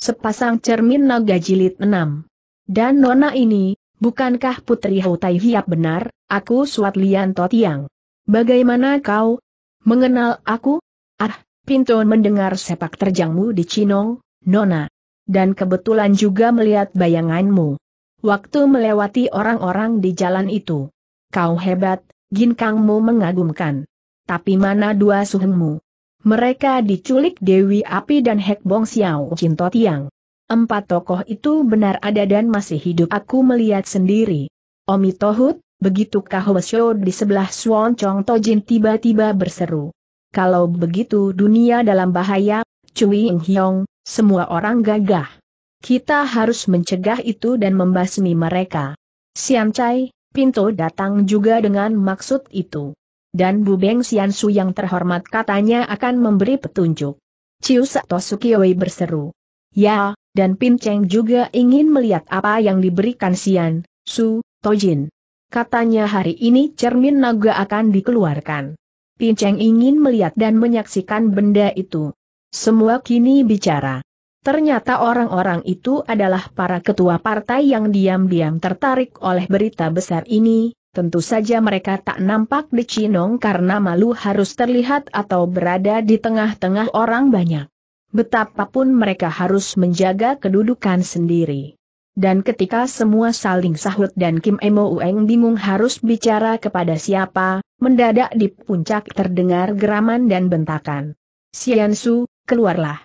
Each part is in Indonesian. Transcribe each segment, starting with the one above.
sepasang cermin naga jilid 6. Dan nona ini, bukankah putri Hotai Hiap benar, aku Suat Lianto Tiang. Bagaimana kau? Mengenal aku? Ah, Pinto mendengar sepak terjangmu di Cinong, nona. Dan kebetulan juga melihat bayanganmu. Waktu melewati orang-orang di jalan itu. Kau hebat, ginkangmu mengagumkan. Tapi mana dua suhengmu? Mereka diculik Dewi Api dan Hek Bong Xiao Cinto Tiang. Empat tokoh itu benar ada dan masih hidup aku melihat sendiri. Omi Tohut, begitu Kahwasyo di sebelah Suon Chong Tojin tiba-tiba berseru. Kalau begitu dunia dalam bahaya, Cui Ing Hiong, semua orang gagah. Kita harus mencegah itu dan membasmi mereka. Siam Chai, Pinto datang juga dengan maksud itu dan Bu Beng Sian Su yang terhormat katanya akan memberi petunjuk. Ciu Sato Sukiyoi berseru. Ya, dan Pin Cheng juga ingin melihat apa yang diberikan Sian, Su, Tojin. Katanya hari ini cermin naga akan dikeluarkan. Pin Cheng ingin melihat dan menyaksikan benda itu. Semua kini bicara. Ternyata orang-orang itu adalah para ketua partai yang diam-diam tertarik oleh berita besar ini, Tentu saja mereka tak nampak di Cinong karena malu harus terlihat atau berada di tengah-tengah orang banyak. Betapapun mereka harus menjaga kedudukan sendiri. Dan ketika semua saling sahut dan Kim Emo Ueng bingung harus bicara kepada siapa, mendadak di puncak terdengar geraman dan bentakan. Sian Su, keluarlah.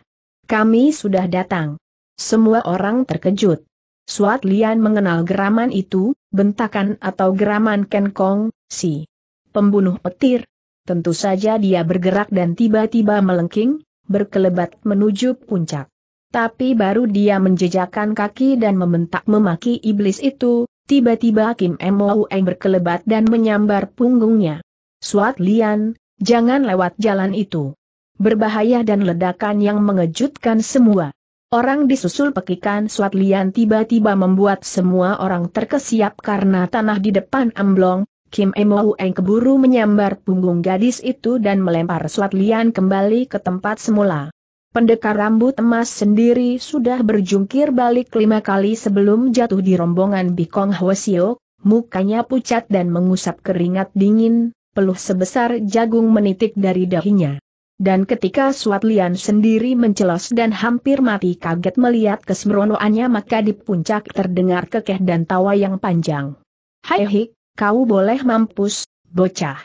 Kami sudah datang. Semua orang terkejut. Suat Lian mengenal geraman itu, bentakan atau geraman Ken Kong, si pembunuh petir. Tentu saja dia bergerak dan tiba-tiba melengking, berkelebat menuju puncak. Tapi baru dia menjejakkan kaki dan membentak memaki iblis itu, tiba-tiba Kim Moueng berkelebat dan menyambar punggungnya. Suat Lian, jangan lewat jalan itu. Berbahaya dan ledakan yang mengejutkan semua. Orang disusul pekikan suat lian tiba-tiba membuat semua orang terkesiap karena tanah di depan amblong, Kim Emou Eng keburu menyambar punggung gadis itu dan melempar suat lian kembali ke tempat semula. Pendekar rambut emas sendiri sudah berjungkir balik lima kali sebelum jatuh di rombongan Bikong Hwasio, mukanya pucat dan mengusap keringat dingin, peluh sebesar jagung menitik dari dahinya. Dan ketika Suat Lian sendiri mencelos dan hampir mati kaget melihat kesmeronoannya maka di puncak terdengar kekeh dan tawa yang panjang. Hai hik, kau boleh mampus, bocah.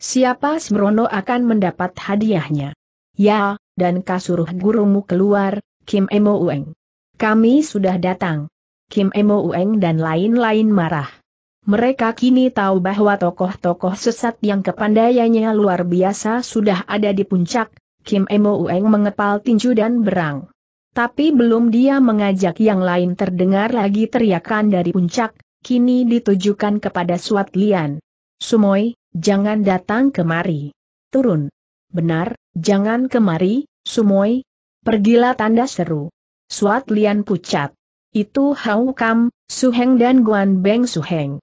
Siapa Smerono akan mendapat hadiahnya? Ya, dan kasuruh gurumu keluar, Kim Emo Ueng. Kami sudah datang. Kim Emo Ueng dan lain-lain marah. Mereka kini tahu bahwa tokoh-tokoh sesat yang kepandaiannya luar biasa sudah ada di puncak, Kim Emo Ueng mengepal tinju dan berang. Tapi belum dia mengajak yang lain terdengar lagi teriakan dari puncak, kini ditujukan kepada Suat Lian. Sumoy, jangan datang kemari. Turun. Benar, jangan kemari, Sumoy. Pergilah tanda seru. Suat Lian pucat. Itu Hau Kam, Suheng dan Guan Beng Suheng.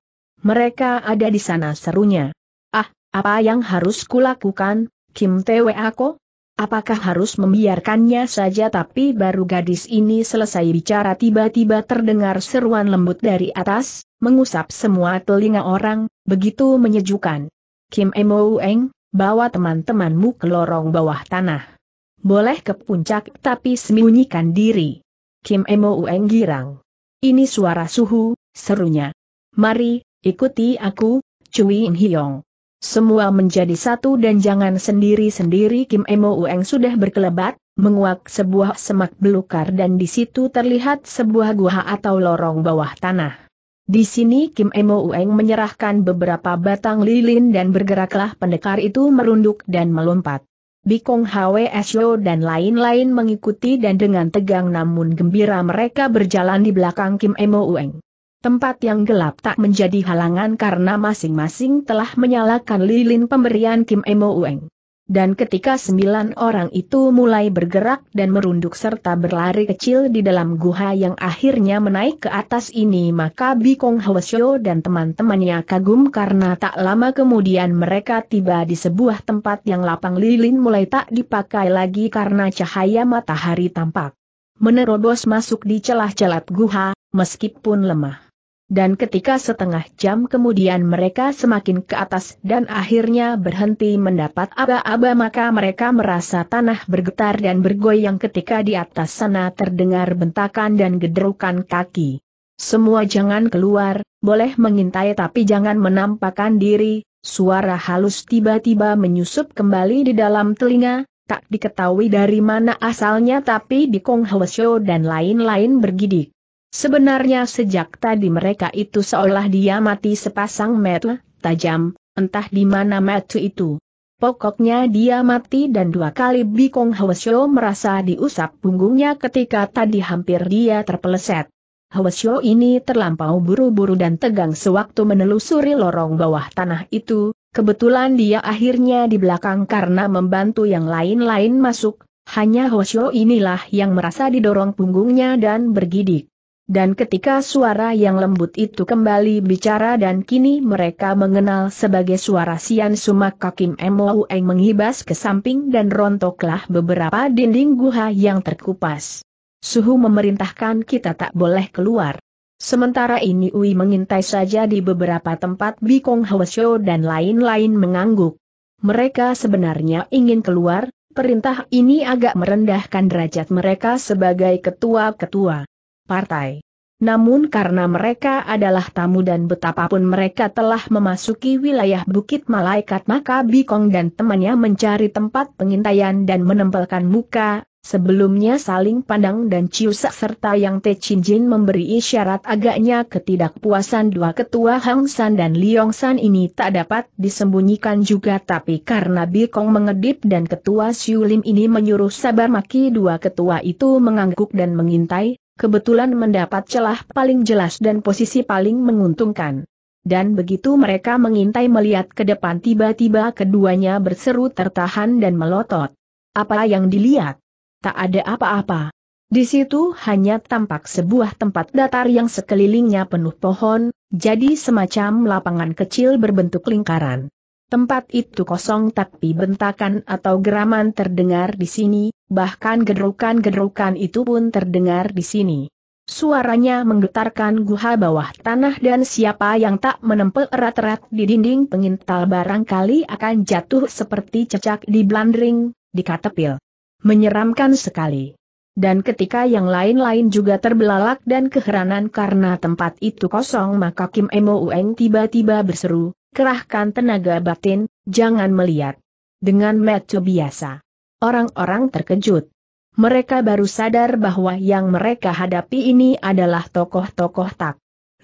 Mereka ada di sana serunya. Ah, apa yang harus kulakukan, Kim Tewe aku? Apakah harus membiarkannya saja tapi baru gadis ini selesai bicara tiba-tiba terdengar seruan lembut dari atas, mengusap semua telinga orang, begitu menyejukkan. Kim Emo Eng, bawa teman-temanmu ke lorong bawah tanah. Boleh ke puncak tapi sembunyikan diri. Kim Emo Ueng girang. Ini suara suhu, serunya. Mari, Ikuti aku, Cui In Hiong. Semua menjadi satu dan jangan sendiri-sendiri Kim Emo Ueng sudah berkelebat, menguak sebuah semak belukar dan di situ terlihat sebuah gua atau lorong bawah tanah. Di sini Kim Emo Ueng menyerahkan beberapa batang lilin dan bergeraklah pendekar itu merunduk dan melompat. Bikong Sio dan lain-lain mengikuti dan dengan tegang namun gembira mereka berjalan di belakang Kim Emo Ueng. Tempat yang gelap tak menjadi halangan karena masing-masing telah menyalakan lilin pemberian Kim Emo Ueng. Dan ketika sembilan orang itu mulai bergerak dan merunduk serta berlari kecil di dalam guha yang akhirnya menaik ke atas ini maka Bikong Hwasyo dan teman-temannya kagum karena tak lama kemudian mereka tiba di sebuah tempat yang lapang lilin mulai tak dipakai lagi karena cahaya matahari tampak. Menerobos masuk di celah-celah guha, meskipun lemah. Dan ketika setengah jam kemudian mereka semakin ke atas dan akhirnya berhenti mendapat aba-aba maka mereka merasa tanah bergetar dan bergoyang ketika di atas sana terdengar bentakan dan gedrukan kaki. Semua jangan keluar, boleh mengintai tapi jangan menampakkan diri, suara halus tiba-tiba menyusup kembali di dalam telinga, tak diketahui dari mana asalnya tapi di Kong Hwasyo dan lain-lain bergidik. Sebenarnya sejak tadi mereka itu seolah dia mati sepasang metu, tajam, entah di mana metu itu. Pokoknya dia mati dan dua kali Bikong Hwasyo merasa diusap punggungnya ketika tadi hampir dia terpeleset. Hwasyo ini terlampau buru-buru dan tegang sewaktu menelusuri lorong bawah tanah itu, kebetulan dia akhirnya di belakang karena membantu yang lain-lain masuk, hanya Hwasyo inilah yang merasa didorong punggungnya dan bergidik. Dan ketika suara yang lembut itu kembali bicara dan kini mereka mengenal sebagai suara Sian Sumak Kakim Eng menghibas ke samping dan rontoklah beberapa dinding guha yang terkupas. Suhu memerintahkan kita tak boleh keluar. Sementara ini Ui mengintai saja di beberapa tempat Bikong Show dan lain-lain mengangguk. Mereka sebenarnya ingin keluar, perintah ini agak merendahkan derajat mereka sebagai ketua-ketua partai. Namun karena mereka adalah tamu dan betapapun mereka telah memasuki wilayah Bukit Malaikat maka Bikong dan temannya mencari tempat pengintaian dan menempelkan muka, sebelumnya saling pandang dan ciusak serta yang Te Chin Jin memberi isyarat agaknya ketidakpuasan dua ketua Hang San dan Liong San ini tak dapat disembunyikan juga tapi karena Bikong mengedip dan ketua Siulim ini menyuruh sabar maki dua ketua itu mengangguk dan mengintai, kebetulan mendapat celah paling jelas dan posisi paling menguntungkan. Dan begitu mereka mengintai melihat ke depan tiba-tiba keduanya berseru tertahan dan melotot. Apa yang dilihat? Tak ada apa-apa. Di situ hanya tampak sebuah tempat datar yang sekelilingnya penuh pohon, jadi semacam lapangan kecil berbentuk lingkaran. Tempat itu kosong tapi bentakan atau geraman terdengar di sini, bahkan gerukan-gerukan itu pun terdengar di sini. Suaranya menggetarkan guha bawah tanah dan siapa yang tak menempel erat-erat di dinding pengintal barangkali akan jatuh seperti cecak di blundering, di katepil. Menyeramkan sekali. Dan ketika yang lain-lain juga terbelalak dan keheranan karena tempat itu kosong maka Kim Emo Ueng tiba-tiba berseru, kerahkan tenaga batin, jangan melihat. Dengan metu biasa. Orang-orang terkejut. Mereka baru sadar bahwa yang mereka hadapi ini adalah tokoh-tokoh tak.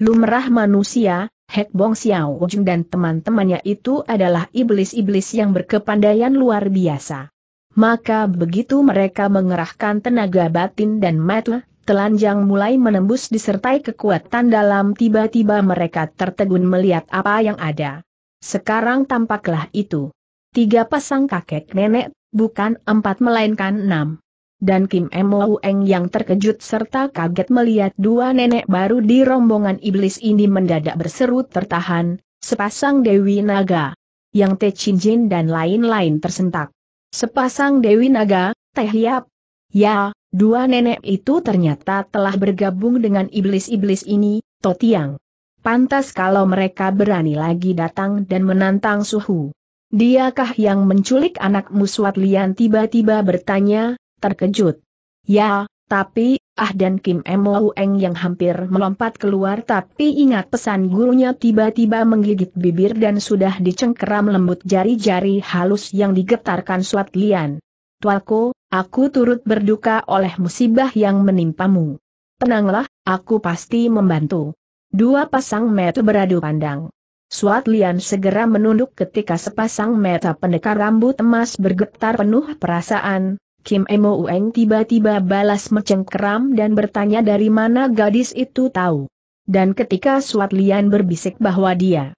Lumrah manusia, Hek Bong Xiao Jung dan teman-temannya itu adalah iblis-iblis yang berkepandaian luar biasa. Maka begitu mereka mengerahkan tenaga batin dan mata, telanjang mulai menembus disertai kekuatan dalam tiba-tiba mereka tertegun melihat apa yang ada. Sekarang tampaklah itu. Tiga pasang kakek nenek, bukan empat melainkan enam. Dan Kim M. Eng yang terkejut serta kaget melihat dua nenek baru di rombongan iblis ini mendadak berseru tertahan, sepasang Dewi Naga. Yang Te Chin Jin dan lain-lain tersentak. Sepasang Dewi Naga, Teh Yap. Ya, Dua nenek itu ternyata telah bergabung dengan iblis-iblis ini, Totiang. Pantas kalau mereka berani lagi datang dan menantang suhu. Diakah yang menculik anak Muswat Lian tiba-tiba bertanya, terkejut. Ya, tapi, Ah dan Kim M. Eng yang hampir melompat keluar tapi ingat pesan gurunya tiba-tiba menggigit bibir dan sudah dicengkeram lembut jari-jari halus yang digetarkan suat Lian. Tualko, aku turut berduka oleh musibah yang menimpamu. Tenanglah, aku pasti membantu. Dua pasang mata beradu pandang. Suat Lian segera menunduk ketika sepasang mata pendekar rambut emas bergetar penuh perasaan, Kim Emo Ueng tiba-tiba balas mencengkeram dan bertanya dari mana gadis itu tahu. Dan ketika Suat Lian berbisik bahwa dia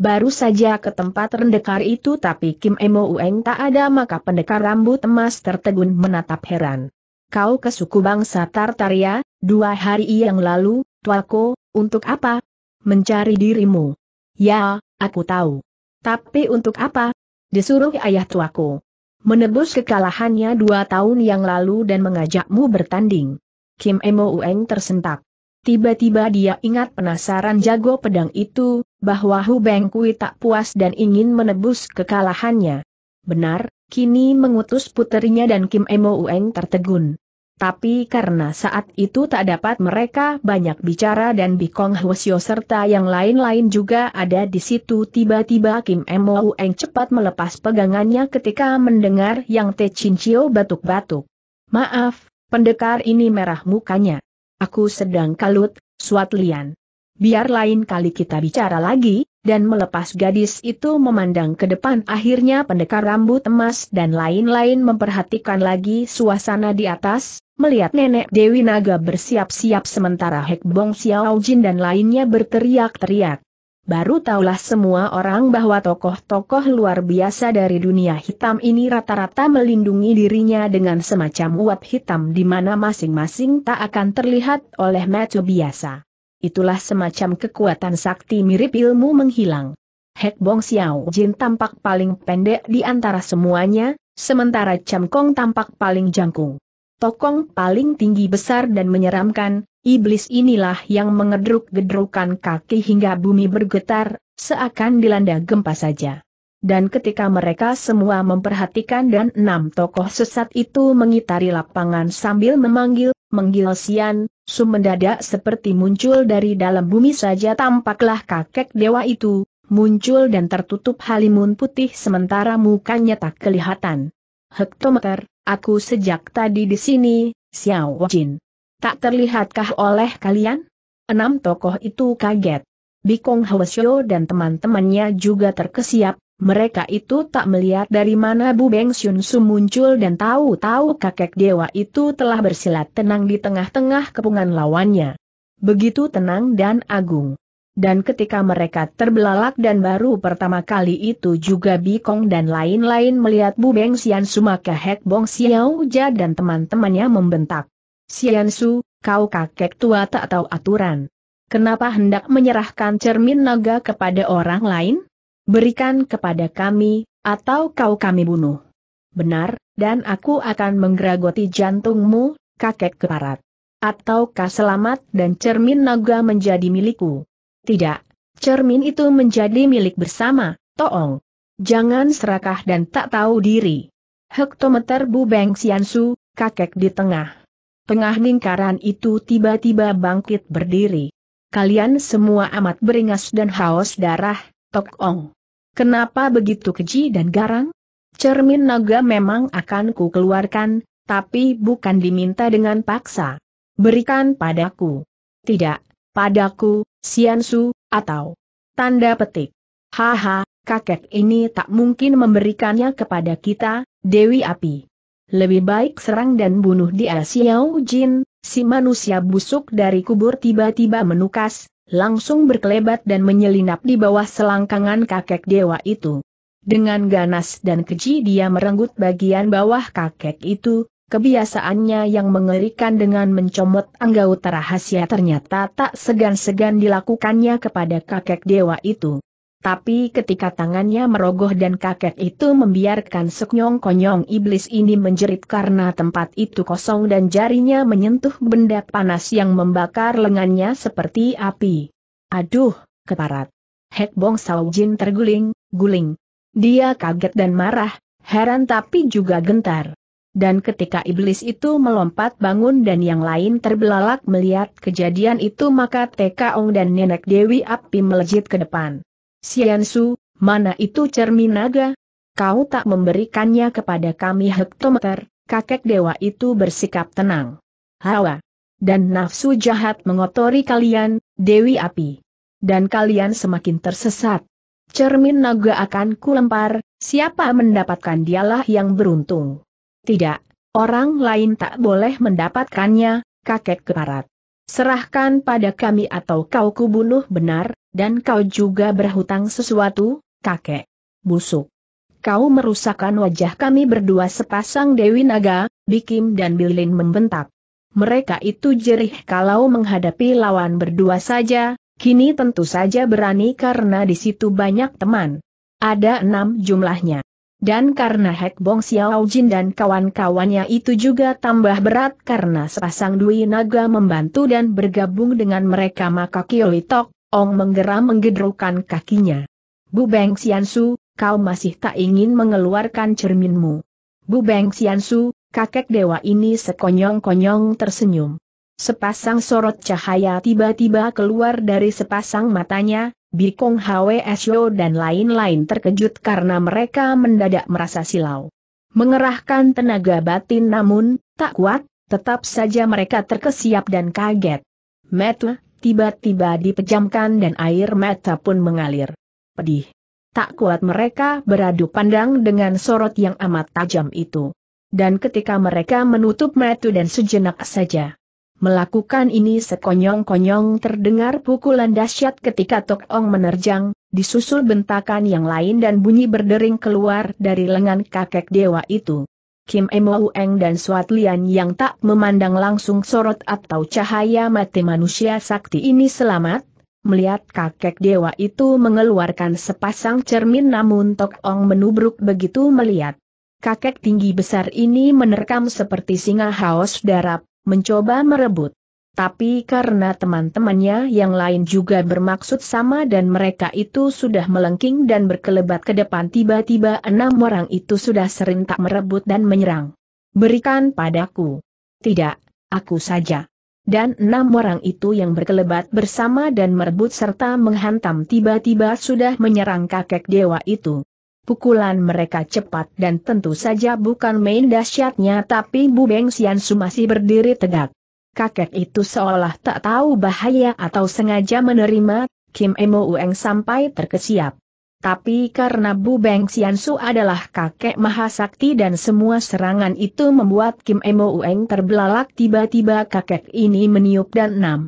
baru saja ke tempat pendekar itu tapi Kim Emo Ueng tak ada maka pendekar rambut emas tertegun menatap heran. Kau ke suku bangsa Tartaria, dua hari yang lalu, Tuako, untuk apa? Mencari dirimu. Ya, aku tahu. Tapi untuk apa? Disuruh ayah tuaku. Menebus kekalahannya dua tahun yang lalu dan mengajakmu bertanding. Kim Emo Ueng tersentak. Tiba-tiba dia ingat penasaran jago pedang itu, bahwa Hu Bengkui tak puas dan ingin menebus kekalahannya. Benar, kini mengutus puterinya dan Kim Emo Ueng tertegun. Tapi karena saat itu tak dapat mereka banyak bicara dan Bikong Hwasyo serta yang lain-lain juga ada di situ tiba-tiba Kim Emo Ueng cepat melepas pegangannya ketika mendengar yang Te Chinchio batuk-batuk. Maaf, pendekar ini merah mukanya. Aku sedang kalut, Suat Lian biar lain kali kita bicara lagi, dan melepas gadis itu memandang ke depan akhirnya pendekar rambut emas dan lain-lain memperhatikan lagi suasana di atas, melihat nenek Dewi Naga bersiap-siap sementara Hek Bong Xiao Jin dan lainnya berteriak-teriak. Baru taulah semua orang bahwa tokoh-tokoh luar biasa dari dunia hitam ini rata-rata melindungi dirinya dengan semacam uap hitam di mana masing-masing tak akan terlihat oleh mata biasa itulah semacam kekuatan sakti mirip ilmu menghilang. Hek Bong Xiao Jin tampak paling pendek di antara semuanya, sementara Cham Kong tampak paling jangkung. Tokong paling tinggi besar dan menyeramkan, iblis inilah yang mengedruk-gedrukan kaki hingga bumi bergetar, seakan dilanda gempa saja. Dan ketika mereka semua memperhatikan dan enam tokoh sesat itu mengitari lapangan sambil memanggil su mendadak seperti muncul dari dalam bumi saja tampaklah kakek dewa itu, muncul dan tertutup halimun putih sementara mukanya tak kelihatan. Hektometer, aku sejak tadi di sini, Xiao Jin. Tak terlihatkah oleh kalian? Enam tokoh itu kaget. Bikong Hwasyo dan teman-temannya juga terkesiap, mereka itu tak melihat dari mana Bu Beng Sun Su muncul dan tahu-tahu kakek dewa itu telah bersilat tenang di tengah-tengah kepungan lawannya. Begitu tenang dan agung. Dan ketika mereka terbelalak dan baru pertama kali itu juga Bikong dan lain-lain melihat Bu Beng Sian Su maka Hek Bong Xiao Ja dan teman-temannya membentak. Sian Su, kau kakek tua tak tahu aturan. Kenapa hendak menyerahkan cermin naga kepada orang lain? berikan kepada kami, atau kau kami bunuh. Benar, dan aku akan menggeragoti jantungmu, kakek keparat. Ataukah selamat dan cermin naga menjadi milikku? Tidak, cermin itu menjadi milik bersama, toong. Jangan serakah dan tak tahu diri. Hektometer Bu Beng Siansu, kakek di tengah. Tengah lingkaran itu tiba-tiba bangkit berdiri. Kalian semua amat beringas dan haus darah, Tok Kenapa begitu keji dan garang? Cermin naga memang akan ku keluarkan, tapi bukan diminta dengan paksa. Berikan padaku. Tidak, padaku, Siansu, atau tanda petik. Haha, kakek ini tak mungkin memberikannya kepada kita, Dewi Api. Lebih baik serang dan bunuh dia Xiao Jin, si manusia busuk dari kubur tiba-tiba menukas, langsung berkelebat dan menyelinap di bawah selangkangan kakek dewa itu. Dengan ganas dan keji dia merenggut bagian bawah kakek itu, kebiasaannya yang mengerikan dengan mencomot anggota rahasia ternyata tak segan-segan dilakukannya kepada kakek dewa itu. Tapi ketika tangannya merogoh dan kakek itu membiarkan seknyong-konyong iblis ini menjerit karena tempat itu kosong dan jarinya menyentuh benda panas yang membakar lengannya seperti api. Aduh, keparat. Hek Bong Jin terguling, guling. Dia kaget dan marah, heran tapi juga gentar. Dan ketika iblis itu melompat bangun dan yang lain terbelalak melihat kejadian itu maka TK Ong dan Nenek Dewi Api melejit ke depan. Su, mana itu cermin naga? Kau tak memberikannya kepada kami hektometer, kakek dewa itu bersikap tenang. Hawa. Dan nafsu jahat mengotori kalian, Dewi Api. Dan kalian semakin tersesat. Cermin naga akan kulempar, siapa mendapatkan dialah yang beruntung. Tidak, orang lain tak boleh mendapatkannya, kakek keparat. Serahkan pada kami atau kau kubunuh benar, dan kau juga berhutang sesuatu, kakek. Busuk. Kau merusakkan wajah kami berdua sepasang Dewi Naga, Bikim dan Bilin membentak. Mereka itu jerih kalau menghadapi lawan berdua saja, kini tentu saja berani karena di situ banyak teman. Ada enam jumlahnya. Dan karena Hek Bong Xiao Jin dan kawan-kawannya itu juga tambah berat karena sepasang Dewi Naga membantu dan bergabung dengan mereka maka Kiolitok, Ong menggeram menggedrukan kakinya. Bu Beng Xiansu, kau masih tak ingin mengeluarkan cerminmu. Bu Beng Xiansu, kakek dewa ini sekonyong-konyong tersenyum. Sepasang sorot cahaya tiba-tiba keluar dari sepasang matanya, Bikong Hwe Syo dan lain-lain terkejut karena mereka mendadak merasa silau. Mengerahkan tenaga batin namun, tak kuat, tetap saja mereka terkesiap dan kaget. Metu, tiba-tiba dipejamkan dan air mata pun mengalir. Pedih. Tak kuat mereka beradu pandang dengan sorot yang amat tajam itu. Dan ketika mereka menutup mata dan sejenak saja. Melakukan ini sekonyong-konyong terdengar pukulan dahsyat ketika Tok Ong menerjang, disusul bentakan yang lain dan bunyi berdering keluar dari lengan kakek dewa itu. Kim Emou Eng dan Suat Lian yang tak memandang langsung sorot atau cahaya mati manusia sakti ini selamat, melihat kakek dewa itu mengeluarkan sepasang cermin namun Tok Ong menubruk begitu melihat. Kakek tinggi besar ini menerkam seperti singa haus darab, mencoba merebut tapi karena teman-temannya yang lain juga bermaksud sama dan mereka itu sudah melengking dan berkelebat ke depan tiba-tiba enam orang itu sudah serentak merebut dan menyerang. Berikan padaku. Tidak, aku saja. Dan enam orang itu yang berkelebat bersama dan merebut serta menghantam tiba-tiba sudah menyerang kakek dewa itu. Pukulan mereka cepat dan tentu saja bukan main dahsyatnya tapi Bu Beng Su masih berdiri tegak kakek itu seolah tak tahu bahaya atau sengaja menerima, Kim Emo Ueng sampai terkesiap. Tapi karena Bu Beng Xiansu adalah kakek mahasakti dan semua serangan itu membuat Kim Emo Ueng terbelalak tiba-tiba kakek ini meniup dan enam.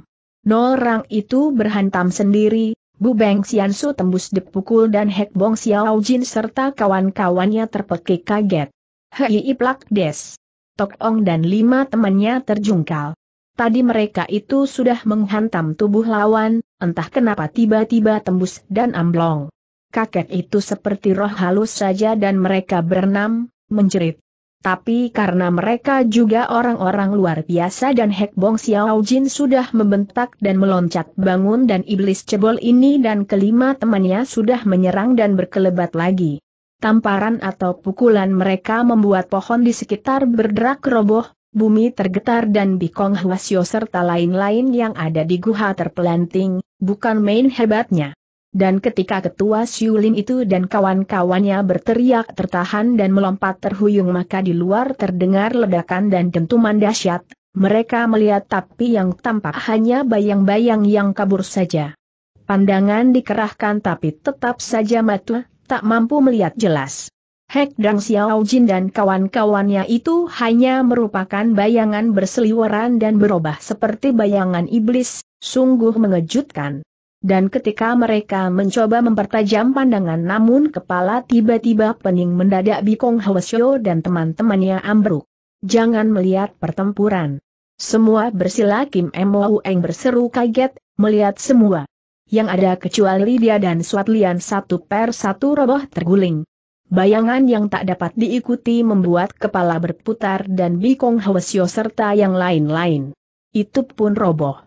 Norang itu berhantam sendiri, Bu Beng Xiansu tembus dipukul dan Hek Bong Xiao Jin serta kawan-kawannya terpekik kaget. Hei Iplak Des. Tok Ong dan lima temannya terjungkal. Tadi mereka itu sudah menghantam tubuh lawan, entah kenapa tiba-tiba tembus dan amblong. Kakek itu seperti roh halus saja dan mereka berenam, menjerit. Tapi karena mereka juga orang-orang luar biasa dan Hek Bong Xiao Jin sudah membentak dan meloncat bangun dan iblis cebol ini dan kelima temannya sudah menyerang dan berkelebat lagi. Tamparan atau pukulan mereka membuat pohon di sekitar berderak roboh, bumi tergetar dan Bikong Hwasyo serta lain-lain yang ada di guha terpelanting, bukan main hebatnya. Dan ketika ketua Siulin itu dan kawan-kawannya berteriak tertahan dan melompat terhuyung maka di luar terdengar ledakan dan dentuman dahsyat, mereka melihat tapi yang tampak hanya bayang-bayang yang kabur saja. Pandangan dikerahkan tapi tetap saja mata, tak mampu melihat jelas. Hek Dang Xiao Jin dan kawan-kawannya itu hanya merupakan bayangan berseliweran dan berubah seperti bayangan iblis, sungguh mengejutkan. Dan ketika mereka mencoba mempertajam pandangan namun kepala tiba-tiba pening mendadak Bikong Hwasyo dan teman-temannya ambruk. Jangan melihat pertempuran. Semua bersila Kim Wu Eng berseru kaget, melihat semua. Yang ada kecuali dia dan Suat Lian satu per satu roboh terguling. Bayangan yang tak dapat diikuti membuat kepala berputar dan Bikong Hwasyo serta yang lain-lain. Itu pun roboh.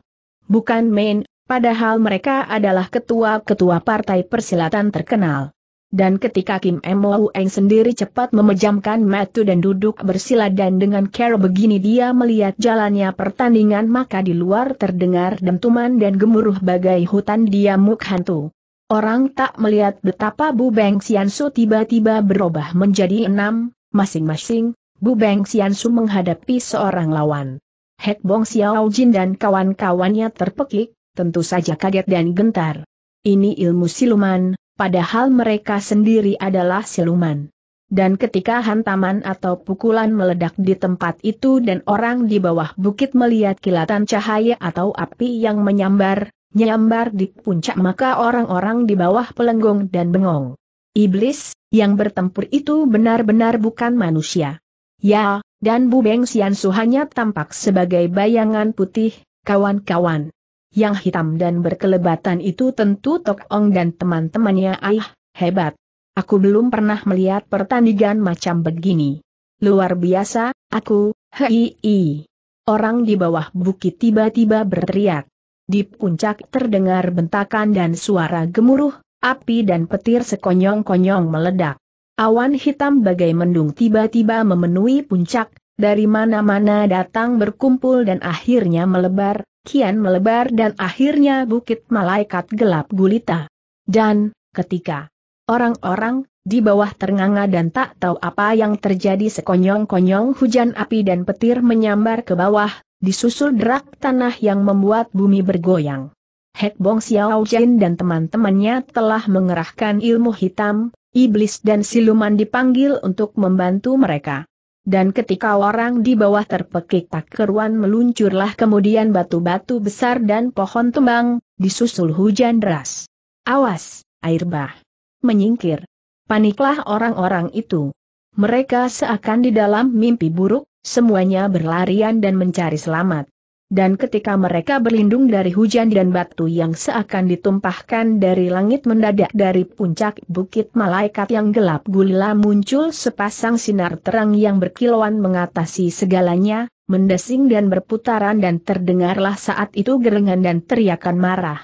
Bukan main, padahal mereka adalah ketua-ketua partai persilatan terkenal. Dan ketika Kim M. Eng sendiri cepat memejamkan matu dan duduk bersila dan dengan care begini dia melihat jalannya pertandingan maka di luar terdengar dentuman dan gemuruh bagai hutan diamuk hantu. Orang tak melihat betapa Bu Beng Xiansu tiba-tiba berubah menjadi enam, masing-masing, Bu Beng Xiansu menghadapi seorang lawan. Hek Bong Xiao Jin dan kawan-kawannya terpekik, tentu saja kaget dan gentar. Ini ilmu siluman, padahal mereka sendiri adalah siluman. Dan ketika hantaman atau pukulan meledak di tempat itu dan orang di bawah bukit melihat kilatan cahaya atau api yang menyambar, nyambar di puncak maka orang-orang di bawah pelenggong dan bengong. Iblis, yang bertempur itu benar-benar bukan manusia. Ya, dan Bu Beng Sian Su hanya tampak sebagai bayangan putih, kawan-kawan. Yang hitam dan berkelebatan itu tentu Tok Ong dan teman-temannya ayah, hebat. Aku belum pernah melihat pertandingan macam begini. Luar biasa, aku, hei, Orang di bawah bukit tiba-tiba berteriak. Di puncak terdengar bentakan dan suara gemuruh, api dan petir sekonyong-konyong meledak. Awan hitam bagai mendung tiba-tiba memenuhi puncak, dari mana-mana datang berkumpul dan akhirnya melebar, kian melebar dan akhirnya bukit malaikat gelap gulita. Dan, ketika orang-orang, di bawah ternganga dan tak tahu apa yang terjadi sekonyong-konyong hujan api dan petir menyambar ke bawah, disusul derak tanah yang membuat bumi bergoyang. Hek Bong Xiao Jin dan teman-temannya telah mengerahkan ilmu hitam, iblis dan siluman dipanggil untuk membantu mereka. Dan ketika orang di bawah terpekik tak keruan meluncurlah kemudian batu-batu besar dan pohon tumbang, disusul hujan deras. Awas, air bah! Menyingkir! Paniklah orang-orang itu. Mereka seakan di dalam mimpi buruk, semuanya berlarian dan mencari selamat. Dan ketika mereka berlindung dari hujan dan batu yang seakan ditumpahkan dari langit mendadak dari puncak bukit malaikat yang gelap gulila muncul sepasang sinar terang yang berkilauan mengatasi segalanya, mendesing dan berputaran dan terdengarlah saat itu gerengan dan teriakan marah.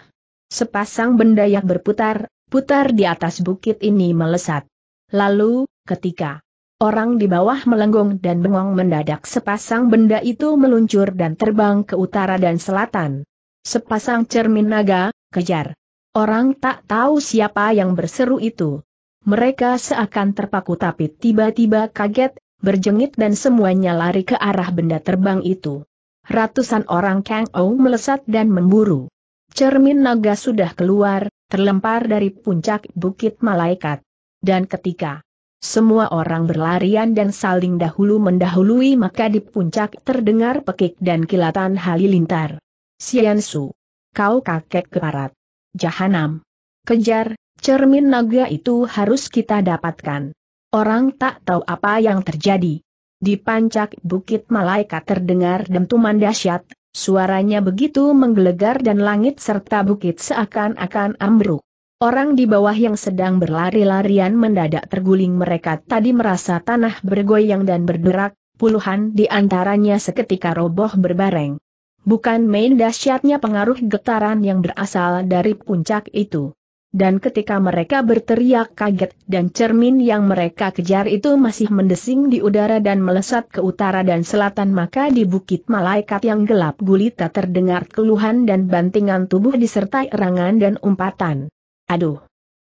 Sepasang benda yang berputar, putar di atas bukit ini melesat. Lalu, ketika orang di bawah melenggung dan bengong mendadak sepasang benda itu meluncur dan terbang ke utara dan selatan. Sepasang cermin naga, kejar. Orang tak tahu siapa yang berseru itu. Mereka seakan terpaku tapi tiba-tiba kaget, berjengit dan semuanya lari ke arah benda terbang itu. Ratusan orang Kang Ou melesat dan memburu. Cermin naga sudah keluar, terlempar dari puncak Bukit Malaikat. Dan ketika semua orang berlarian dan saling dahulu mendahului maka di puncak terdengar pekik dan kilatan halilintar. Siansu. Kau kakek keparat. Jahanam. Kejar, cermin naga itu harus kita dapatkan. Orang tak tahu apa yang terjadi. Di pancak bukit malaikat terdengar dentuman dahsyat, Suaranya begitu menggelegar dan langit serta bukit seakan-akan ambruk. Orang di bawah yang sedang berlari-larian mendadak terguling mereka tadi merasa tanah bergoyang dan berderak, puluhan di antaranya seketika roboh berbareng. Bukan main dahsyatnya pengaruh getaran yang berasal dari puncak itu dan ketika mereka berteriak kaget dan cermin yang mereka kejar itu masih mendesing di udara dan melesat ke utara dan selatan maka di bukit malaikat yang gelap gulita terdengar keluhan dan bantingan tubuh disertai erangan dan umpatan. Aduh!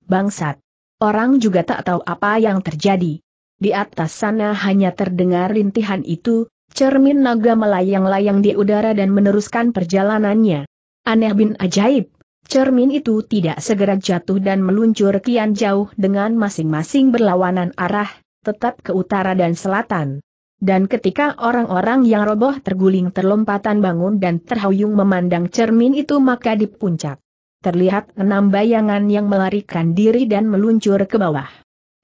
Bangsat! Orang juga tak tahu apa yang terjadi. Di atas sana hanya terdengar rintihan itu, cermin naga melayang-layang di udara dan meneruskan perjalanannya. Aneh bin ajaib! Cermin itu tidak segera jatuh dan meluncur kian jauh dengan masing-masing berlawanan arah, tetap ke utara dan selatan. Dan ketika orang-orang yang roboh terguling terlompatan bangun dan terhuyung memandang cermin itu maka di puncak. Terlihat enam bayangan yang melarikan diri dan meluncur ke bawah.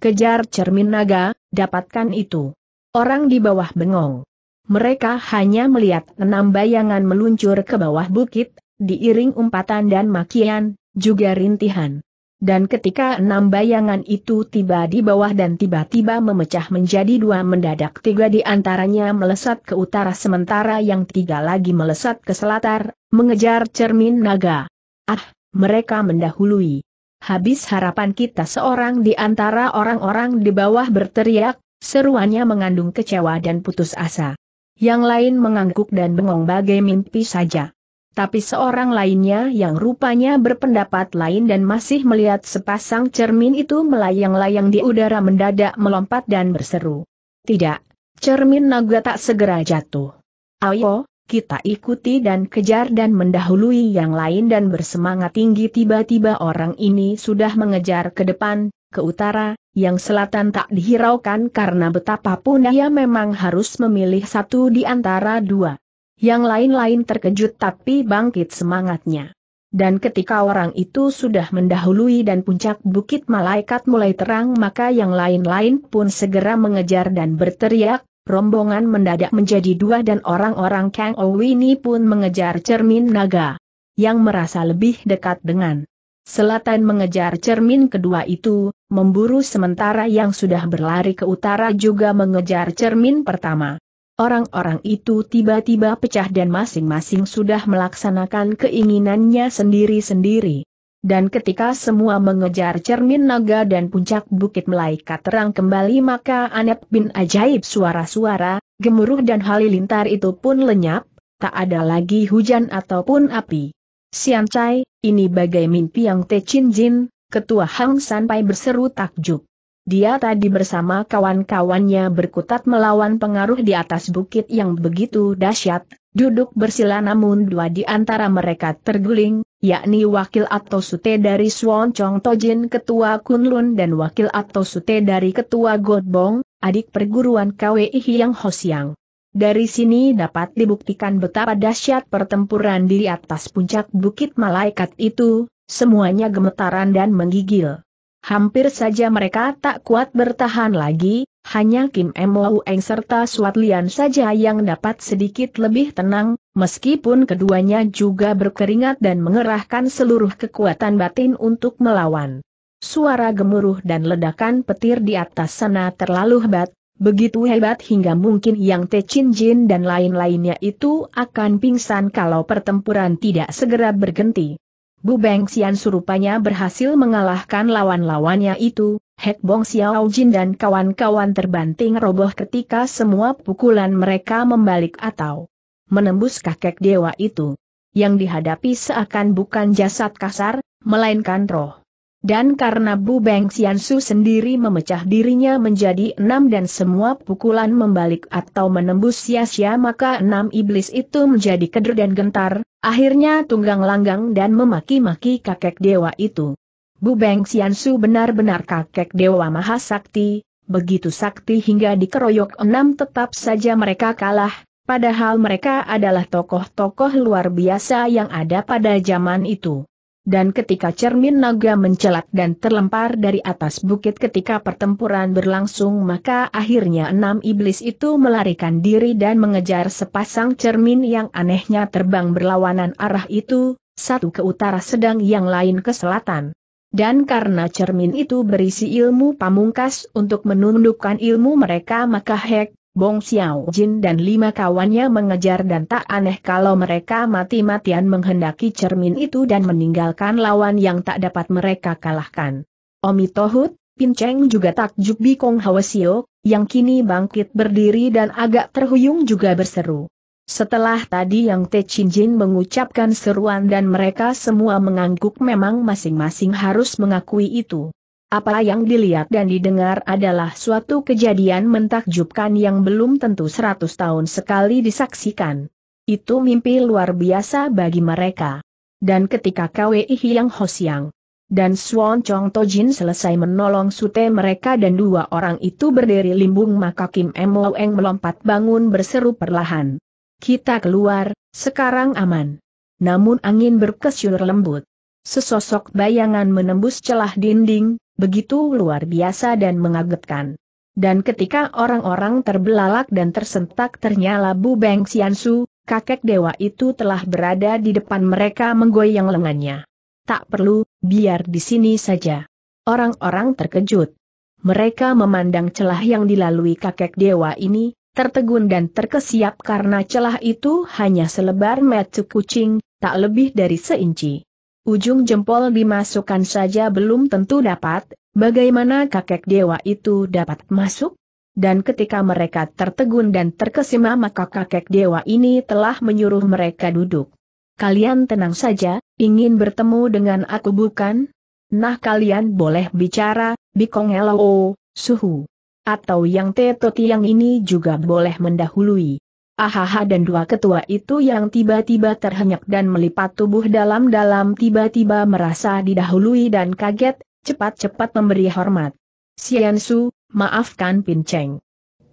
Kejar cermin naga, dapatkan itu. Orang di bawah bengong. Mereka hanya melihat enam bayangan meluncur ke bawah bukit, diiring umpatan dan makian, juga rintihan. Dan ketika enam bayangan itu tiba di bawah dan tiba-tiba memecah menjadi dua mendadak tiga di antaranya melesat ke utara sementara yang tiga lagi melesat ke selatar, mengejar cermin naga. Ah, mereka mendahului. Habis harapan kita seorang di antara orang-orang di bawah berteriak, seruannya mengandung kecewa dan putus asa. Yang lain mengangguk dan bengong bagai mimpi saja tapi seorang lainnya yang rupanya berpendapat lain dan masih melihat sepasang cermin itu melayang-layang di udara mendadak melompat dan berseru. Tidak, cermin naga tak segera jatuh. Ayo, kita ikuti dan kejar dan mendahului yang lain dan bersemangat tinggi tiba-tiba orang ini sudah mengejar ke depan, ke utara, yang selatan tak dihiraukan karena betapapun ia memang harus memilih satu di antara dua. Yang lain-lain terkejut tapi bangkit semangatnya. Dan ketika orang itu sudah mendahului dan puncak bukit malaikat mulai terang maka yang lain-lain pun segera mengejar dan berteriak, rombongan mendadak menjadi dua dan orang-orang Kang Owini pun mengejar cermin naga. Yang merasa lebih dekat dengan selatan mengejar cermin kedua itu, memburu sementara yang sudah berlari ke utara juga mengejar cermin pertama. Orang-orang itu tiba-tiba pecah dan masing-masing sudah melaksanakan keinginannya sendiri-sendiri. Dan ketika semua mengejar cermin naga dan puncak bukit malaikat terang kembali maka Anep bin Ajaib suara-suara, gemuruh dan halilintar itu pun lenyap, tak ada lagi hujan ataupun api. Siancai, ini bagai mimpi yang Te Chin Jin, ketua Hang Sanpai berseru takjub. Dia tadi bersama kawan-kawannya berkutat melawan pengaruh di atas bukit yang begitu dahsyat, duduk bersila namun dua di antara mereka terguling, yakni wakil atau sute dari Suan Chong Tojin Ketua Kunlun dan wakil atau sute dari Ketua Godbong, adik perguruan KWI Hiang Hosiang. Dari sini dapat dibuktikan betapa dahsyat pertempuran di atas puncak bukit malaikat itu, semuanya gemetaran dan menggigil. Hampir saja mereka tak kuat bertahan lagi, hanya Kim Mo Eng serta Suat Lian saja yang dapat sedikit lebih tenang, meskipun keduanya juga berkeringat dan mengerahkan seluruh kekuatan batin untuk melawan. Suara gemuruh dan ledakan petir di atas sana terlalu hebat, begitu hebat hingga mungkin yang Te Chin Jin dan lain-lainnya itu akan pingsan kalau pertempuran tidak segera bergenti. Bu Beng Xian surupanya berhasil mengalahkan lawan-lawannya itu, Hek Bong Xiao Jin dan kawan-kawan terbanting roboh ketika semua pukulan mereka membalik atau menembus kakek dewa itu. Yang dihadapi seakan bukan jasad kasar, melainkan roh. Dan karena Bu Beng Xiansu sendiri memecah dirinya menjadi enam dan semua pukulan membalik atau menembus sia-sia maka enam iblis itu menjadi keder dan gentar, akhirnya tunggang langgang dan memaki-maki kakek dewa itu. Bu Beng Xiansu benar-benar kakek dewa maha sakti, begitu sakti hingga dikeroyok enam tetap saja mereka kalah, padahal mereka adalah tokoh-tokoh luar biasa yang ada pada zaman itu dan ketika cermin naga mencelat dan terlempar dari atas bukit ketika pertempuran berlangsung maka akhirnya enam iblis itu melarikan diri dan mengejar sepasang cermin yang anehnya terbang berlawanan arah itu, satu ke utara sedang yang lain ke selatan. Dan karena cermin itu berisi ilmu pamungkas untuk menundukkan ilmu mereka maka Hek, Bong Xiao Jin dan lima kawannya mengejar dan tak aneh kalau mereka mati-matian menghendaki cermin itu dan meninggalkan lawan yang tak dapat mereka kalahkan. Omi Tohut, Cheng juga takjub Bikong Hawasio, yang kini bangkit berdiri dan agak terhuyung juga berseru. Setelah tadi yang Te Chin Jin mengucapkan seruan dan mereka semua mengangguk memang masing-masing harus mengakui itu. Apa yang dilihat dan didengar adalah suatu kejadian mentakjubkan yang belum tentu seratus tahun sekali disaksikan. Itu mimpi luar biasa bagi mereka. Dan ketika Kwei Hiang Hosiang dan Swan Chong Tojin selesai menolong sute mereka dan dua orang itu berdiri limbung maka Kim Emoeng melompat bangun berseru perlahan. Kita keluar, sekarang aman. Namun angin berkesyur lembut. Sesosok bayangan menembus celah dinding, begitu luar biasa dan mengagetkan. Dan ketika orang-orang terbelalak dan tersentak ternyala Bu Beng Xiansu, kakek dewa itu telah berada di depan mereka menggoyang lengannya. Tak perlu, biar di sini saja. Orang-orang terkejut. Mereka memandang celah yang dilalui kakek dewa ini, tertegun dan terkesiap karena celah itu hanya selebar metu kucing, tak lebih dari seinci ujung jempol dimasukkan saja belum tentu dapat, bagaimana kakek dewa itu dapat masuk? Dan ketika mereka tertegun dan terkesima maka kakek dewa ini telah menyuruh mereka duduk. Kalian tenang saja, ingin bertemu dengan aku bukan? Nah kalian boleh bicara, Bikong Elo, Suhu. Atau yang Teto Tiang ini juga boleh mendahului. Ahaha dan dua ketua itu yang tiba-tiba terhenyak dan melipat tubuh dalam-dalam tiba-tiba merasa didahului dan kaget, cepat-cepat memberi hormat. Su, maafkan Pinceng.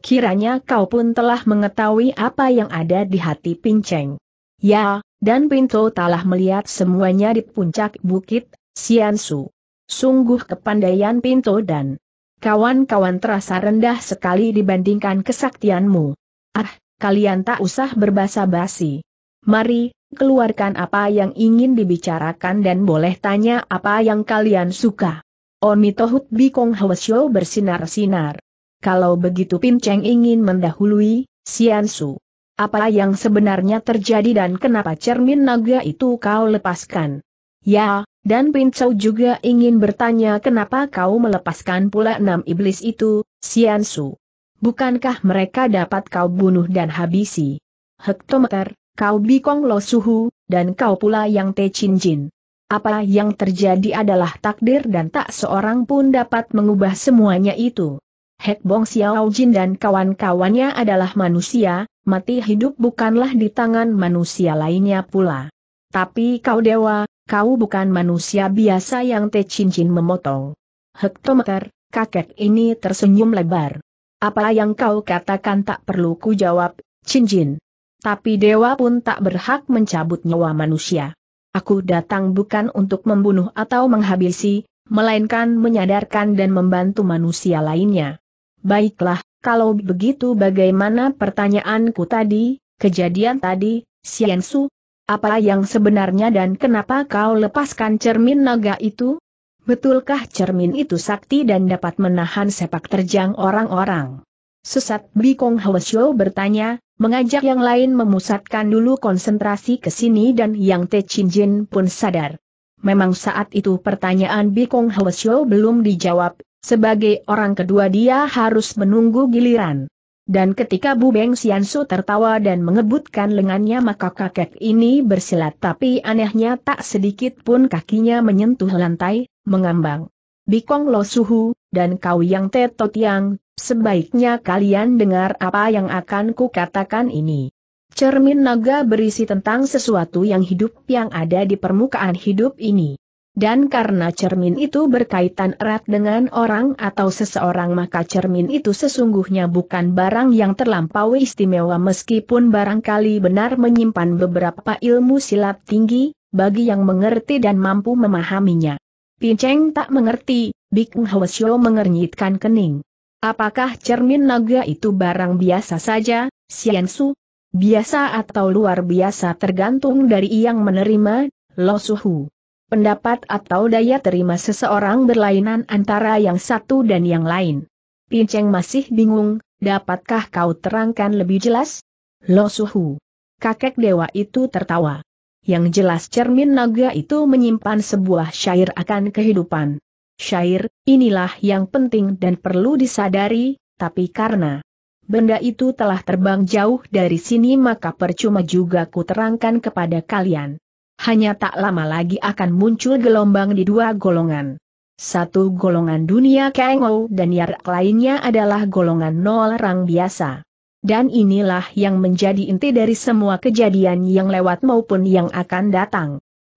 Kiranya kau pun telah mengetahui apa yang ada di hati Pinceng. Ya, dan Pinto telah melihat semuanya di puncak bukit, Su, Sungguh kepandaian Pinto dan kawan-kawan terasa rendah sekali dibandingkan kesaktianmu. Ah, kalian tak usah berbahasa basi. Mari, keluarkan apa yang ingin dibicarakan dan boleh tanya apa yang kalian suka. Oni Tohut Bikong Hwasyo bersinar-sinar. Kalau begitu Pin ingin mendahului, Sian Su. Apa yang sebenarnya terjadi dan kenapa cermin naga itu kau lepaskan? Ya, dan Pin juga ingin bertanya kenapa kau melepaskan pula enam iblis itu, Sian Su bukankah mereka dapat kau bunuh dan habisi? Hektometer, kau Bikong Lo Suhu, dan kau pula yang Te cincin. Apa yang terjadi adalah takdir dan tak seorang pun dapat mengubah semuanya itu. Hek Bong Xiao Jin dan kawan-kawannya adalah manusia, mati hidup bukanlah di tangan manusia lainnya pula. Tapi kau dewa, kau bukan manusia biasa yang Te cincin memotong. Hektometer, kakek ini tersenyum lebar. Apa yang kau katakan tak perlu ku jawab, cincin. Tapi dewa pun tak berhak mencabut nyawa manusia. Aku datang bukan untuk membunuh atau menghabisi, melainkan menyadarkan dan membantu manusia lainnya. Baiklah, kalau begitu bagaimana pertanyaanku tadi, kejadian tadi, Xian Su? Apa yang sebenarnya dan kenapa kau lepaskan cermin naga itu? Betulkah cermin itu sakti dan dapat menahan sepak terjang orang-orang? Sesat Bikong Hwasyo bertanya, mengajak yang lain memusatkan dulu konsentrasi ke sini dan yang Te Chin Jin pun sadar. Memang saat itu pertanyaan Bikong Hwasyo belum dijawab, sebagai orang kedua dia harus menunggu giliran. Dan ketika Bu Beng Su tertawa dan mengebutkan lengannya maka kakek ini bersilat tapi anehnya tak sedikit pun kakinya menyentuh lantai, mengambang. Bikong Lo Suhu, dan kau yang tetot yang, sebaiknya kalian dengar apa yang akan kukatakan ini. Cermin naga berisi tentang sesuatu yang hidup yang ada di permukaan hidup ini. Dan karena cermin itu berkaitan erat dengan orang atau seseorang maka cermin itu sesungguhnya bukan barang yang terlampau istimewa meskipun barangkali benar menyimpan beberapa ilmu silat tinggi, bagi yang mengerti dan mampu memahaminya. Pinceng tak mengerti, Bik Hwasyo mengernyitkan kening. Apakah cermin naga itu barang biasa saja, Su? Biasa atau luar biasa tergantung dari yang menerima, Lo Suhu. Pendapat atau daya terima seseorang berlainan antara yang satu dan yang lain. Pinceng masih bingung, dapatkah kau terangkan lebih jelas? Lo Suhu. Kakek dewa itu tertawa yang jelas cermin naga itu menyimpan sebuah syair akan kehidupan. Syair, inilah yang penting dan perlu disadari, tapi karena benda itu telah terbang jauh dari sini maka percuma juga ku terangkan kepada kalian. Hanya tak lama lagi akan muncul gelombang di dua golongan. Satu golongan dunia Kengou dan yang lainnya adalah golongan nol rang biasa dan inilah yang menjadi inti dari semua kejadian yang lewat maupun yang akan datang.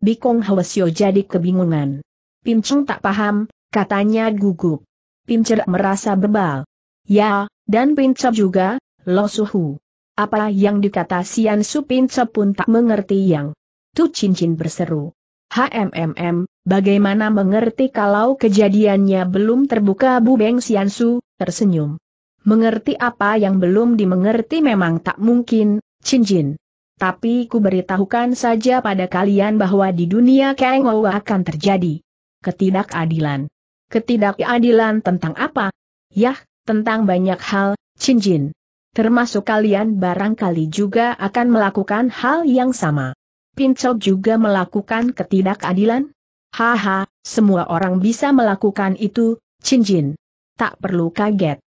Bikong Hwasyo jadi kebingungan. Pinceng tak paham, katanya gugup. Pincer merasa bebal. Ya, dan Pincer juga, Lo Suhu. Apa yang dikata Sian Su Pincer pun tak mengerti yang. Tu cincin berseru. HMMM, bagaimana mengerti kalau kejadiannya belum terbuka Bu Beng Sian Su, tersenyum. Mengerti apa yang belum dimengerti memang tak mungkin, cincin. Tapi ku beritahukan saja pada kalian bahwa di dunia Kang Ou akan terjadi ketidakadilan. Ketidakadilan tentang apa? Yah, tentang banyak hal, cincin. Termasuk kalian barangkali juga akan melakukan hal yang sama. Pincel juga melakukan ketidakadilan? Haha, semua orang bisa melakukan itu, cincin. Tak perlu kaget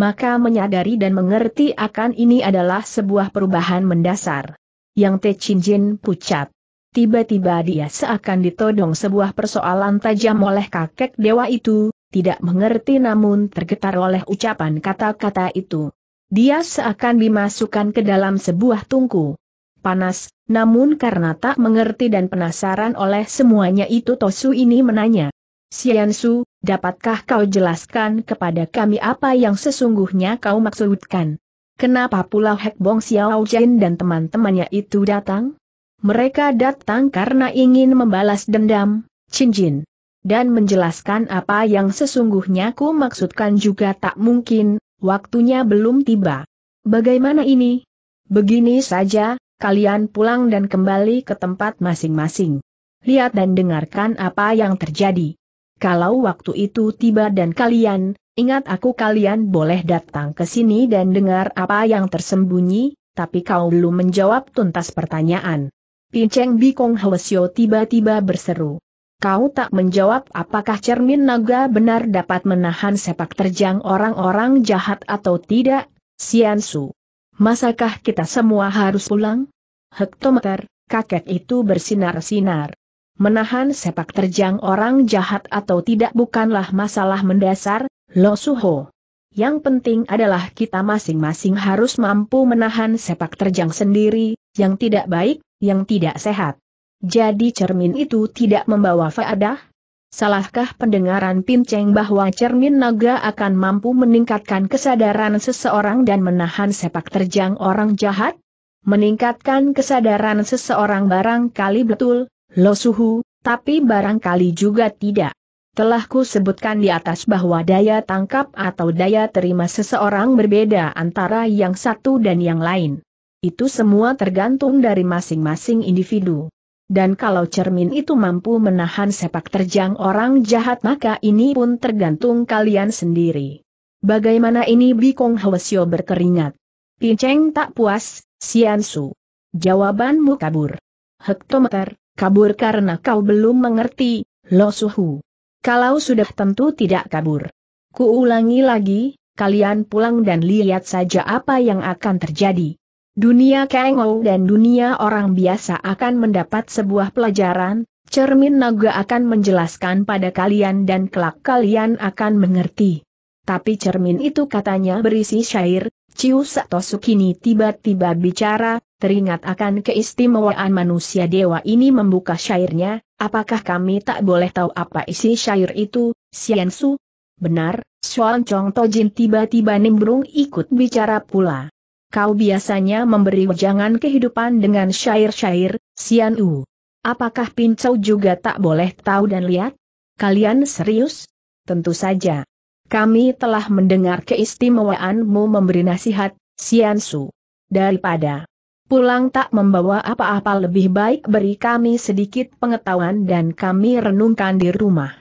maka menyadari dan mengerti akan ini adalah sebuah perubahan mendasar. Yang Te Jin pucat. Tiba-tiba dia seakan ditodong sebuah persoalan tajam oleh kakek dewa itu, tidak mengerti namun tergetar oleh ucapan kata-kata itu. Dia seakan dimasukkan ke dalam sebuah tungku. Panas, namun karena tak mengerti dan penasaran oleh semuanya itu Tosu ini menanya. Siansu, dapatkah kau jelaskan kepada kami apa yang sesungguhnya kau maksudkan? Kenapa pula Hek Bong Xiao Jin dan teman-temannya itu datang? Mereka datang karena ingin membalas dendam, Jin. Dan menjelaskan apa yang sesungguhnya ku maksudkan juga tak mungkin, waktunya belum tiba. Bagaimana ini? Begini saja, kalian pulang dan kembali ke tempat masing-masing. Lihat dan dengarkan apa yang terjadi. Kalau waktu itu tiba dan kalian, ingat aku kalian boleh datang ke sini dan dengar apa yang tersembunyi, tapi kau belum menjawab tuntas pertanyaan. Pinceng Bikong Hwasyo tiba-tiba berseru. Kau tak menjawab apakah cermin naga benar dapat menahan sepak terjang orang-orang jahat atau tidak, Siansu. Masakah kita semua harus pulang? Hektometer, kakek itu bersinar-sinar. Menahan sepak terjang orang jahat atau tidak bukanlah masalah mendasar, Lo Suho. Yang penting adalah kita masing-masing harus mampu menahan sepak terjang sendiri, yang tidak baik, yang tidak sehat. Jadi cermin itu tidak membawa faedah? Salahkah pendengaran pinceng bahwa cermin naga akan mampu meningkatkan kesadaran seseorang dan menahan sepak terjang orang jahat? Meningkatkan kesadaran seseorang barangkali betul, Lo Suhu, tapi barangkali juga tidak. Telah ku sebutkan di atas bahwa daya tangkap atau daya terima seseorang berbeda antara yang satu dan yang lain. Itu semua tergantung dari masing-masing individu. Dan kalau cermin itu mampu menahan sepak terjang orang jahat maka ini pun tergantung kalian sendiri. Bagaimana ini Bikong Hwasyo berkeringat? Pinceng tak puas, Su. Jawabanmu kabur. Hektometer, Kabur karena kau belum mengerti, Lo Suhu. Kalau sudah tentu tidak kabur. Kuulangi lagi, kalian pulang dan lihat saja apa yang akan terjadi. Dunia Kengou dan dunia orang biasa akan mendapat sebuah pelajaran, cermin naga akan menjelaskan pada kalian dan kelak kalian akan mengerti. Tapi cermin itu katanya berisi syair, Ciu Satosuk ini tiba-tiba bicara, teringat akan keistimewaan manusia dewa ini membuka syairnya, apakah kami tak boleh tahu apa isi syair itu, Su? Benar, Suan Chong Tojin tiba-tiba nimbrung ikut bicara pula. Kau biasanya memberi wejangan kehidupan dengan syair-syair, Sian U. Apakah Pincau juga tak boleh tahu dan lihat? Kalian serius? Tentu saja. Kami telah mendengar keistimewaanmu memberi nasihat, Siansu. Daripada pulang tak membawa apa-apa lebih baik beri kami sedikit pengetahuan dan kami renungkan di rumah.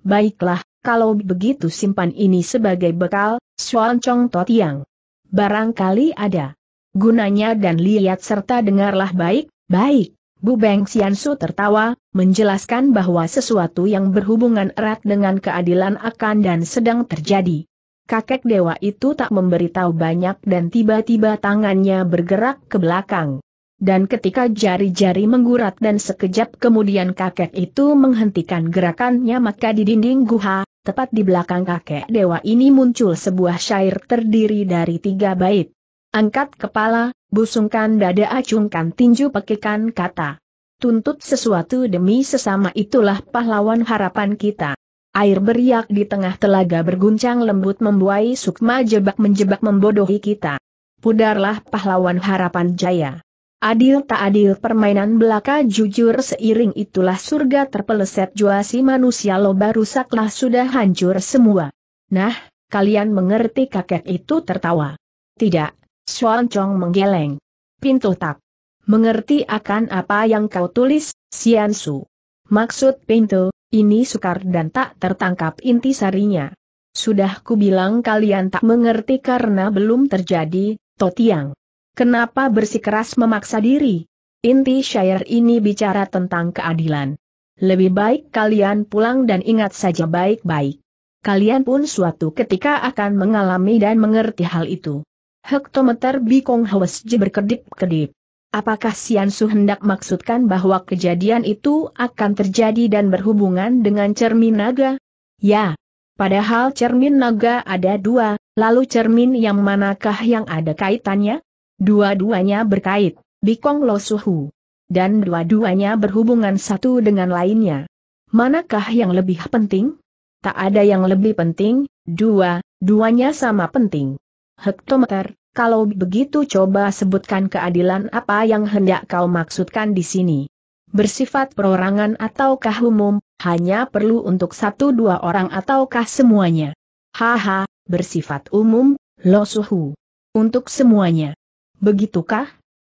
Baiklah, kalau begitu simpan ini sebagai bekal, Suan Chong Totiang. Barangkali ada gunanya dan lihat serta dengarlah baik-baik. Bu Beng Xiansu tertawa, menjelaskan bahwa sesuatu yang berhubungan erat dengan keadilan akan dan sedang terjadi. Kakek dewa itu tak memberitahu banyak dan tiba-tiba tangannya bergerak ke belakang. Dan ketika jari-jari menggurat dan sekejap kemudian kakek itu menghentikan gerakannya maka di dinding guha, tepat di belakang kakek dewa ini muncul sebuah syair terdiri dari tiga bait. Angkat kepala, busungkan dada acungkan tinju pekikan kata. Tuntut sesuatu demi sesama itulah pahlawan harapan kita. Air beriak di tengah telaga berguncang lembut membuai sukma jebak-menjebak membodohi kita. Pudarlah pahlawan harapan jaya. Adil tak adil permainan belaka jujur seiring itulah surga terpeleset juasi si manusia loba rusaklah sudah hancur semua. Nah, kalian mengerti kakek itu tertawa. Tidak, Xuan Chong menggeleng. Pintu tak. Mengerti akan apa yang kau tulis, Xian Su. Maksud pintu, ini sukar dan tak tertangkap inti sarinya. Sudah ku bilang kalian tak mengerti karena belum terjadi, Totiang. Kenapa bersikeras memaksa diri? Inti syair ini bicara tentang keadilan. Lebih baik kalian pulang dan ingat saja baik-baik. Kalian pun suatu ketika akan mengalami dan mengerti hal itu. Hektometer Bikong Hwesji berkedip-kedip. Apakah Su hendak maksudkan bahwa kejadian itu akan terjadi dan berhubungan dengan cermin naga? Ya. Padahal cermin naga ada dua, lalu cermin yang manakah yang ada kaitannya? Dua-duanya berkait, Bikong Suhu. Dan dua-duanya berhubungan satu dengan lainnya. Manakah yang lebih penting? Tak ada yang lebih penting, dua, duanya sama penting hektometer, kalau begitu coba sebutkan keadilan apa yang hendak kau maksudkan di sini. Bersifat perorangan ataukah umum, hanya perlu untuk satu dua orang ataukah semuanya? Haha, bersifat umum, lo suhu. Untuk semuanya. Begitukah?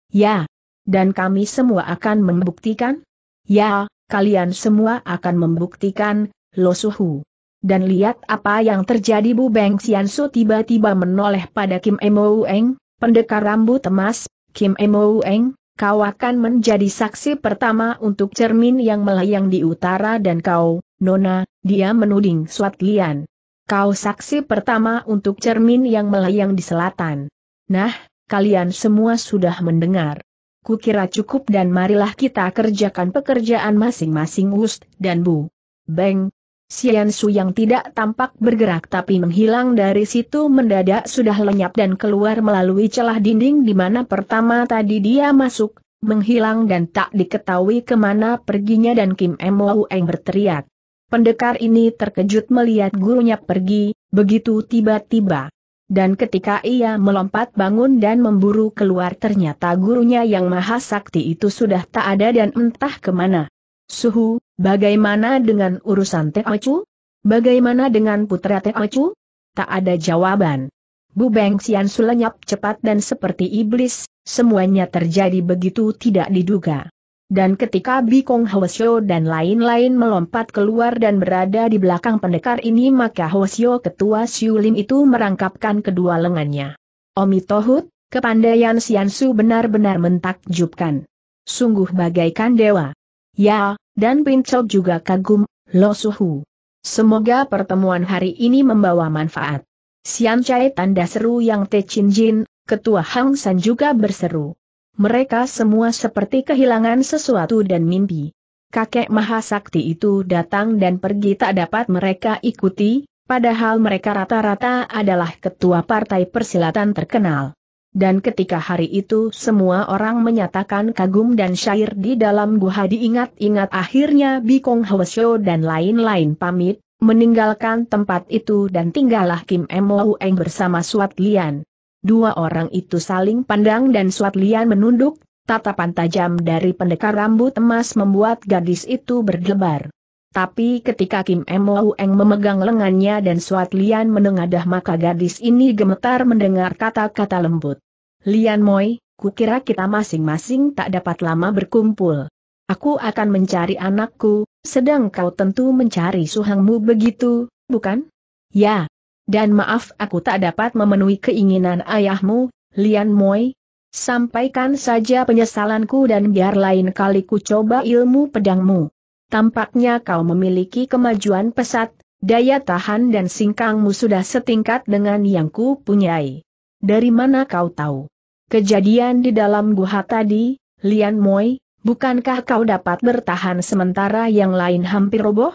Ya. Dan kami semua akan membuktikan? Ya, kalian semua akan membuktikan, lo suhu. Dan lihat apa yang terjadi Bu Beng Xiansu tiba-tiba menoleh pada Kim Emo Eng, pendekar rambut emas, Kim Emo Eng, kau akan menjadi saksi pertama untuk cermin yang melayang di utara dan kau, Nona, dia menuding Suat Lian. Kau saksi pertama untuk cermin yang melayang di selatan. Nah, kalian semua sudah mendengar. Kukira cukup dan marilah kita kerjakan pekerjaan masing-masing Wust dan Bu. Beng, Sian Su yang tidak tampak bergerak tapi menghilang dari situ mendadak sudah lenyap dan keluar melalui celah dinding di mana pertama tadi dia masuk, menghilang dan tak diketahui kemana perginya dan Kim Mo Eng berteriak. Pendekar ini terkejut melihat gurunya pergi, begitu tiba-tiba. Dan ketika ia melompat bangun dan memburu keluar ternyata gurunya yang maha sakti itu sudah tak ada dan entah kemana. Suhu, Bagaimana dengan urusan Teh Ocu? Bagaimana dengan putra Teh Ocu? Tak ada jawaban. Bu Beng Sian sulenyap cepat dan seperti iblis, semuanya terjadi begitu tidak diduga. Dan ketika Bi Kong Hwasyo dan lain-lain melompat keluar dan berada di belakang pendekar ini maka Hwasyo ketua Siulim itu merangkapkan kedua lengannya. Omi Tohut, kepandaian Siansu benar-benar mentakjubkan. Sungguh bagaikan dewa. Ya, dan Pincel juga kagum, Lo Suhu. Semoga pertemuan hari ini membawa manfaat. Sian Chai tanda seru yang Te Chin Jin, ketua Hang San juga berseru. Mereka semua seperti kehilangan sesuatu dan mimpi. Kakek Mahasakti itu datang dan pergi tak dapat mereka ikuti, padahal mereka rata-rata adalah ketua partai persilatan terkenal dan ketika hari itu semua orang menyatakan kagum dan syair di dalam guha diingat-ingat akhirnya Bikong Hwasyo dan lain-lain pamit, meninggalkan tempat itu dan tinggallah Kim Mo Eng bersama Suat Lian. Dua orang itu saling pandang dan Suat Lian menunduk, tatapan tajam dari pendekar rambut emas membuat gadis itu berdebar. Tapi ketika Kim Mo Eng memegang lengannya dan Suat Lian menengadah maka gadis ini gemetar mendengar kata-kata lembut. Lian Moi, kukira kita masing-masing tak dapat lama berkumpul. Aku akan mencari anakku, sedang kau tentu mencari suhangmu begitu, bukan? Ya. Dan maaf aku tak dapat memenuhi keinginan ayahmu, Lian Moi. Sampaikan saja penyesalanku dan biar lain kali ku coba ilmu pedangmu tampaknya kau memiliki kemajuan pesat, daya tahan dan singkangmu sudah setingkat dengan yang ku punyai. Dari mana kau tahu? Kejadian di dalam guha tadi, Lian Moi, bukankah kau dapat bertahan sementara yang lain hampir roboh?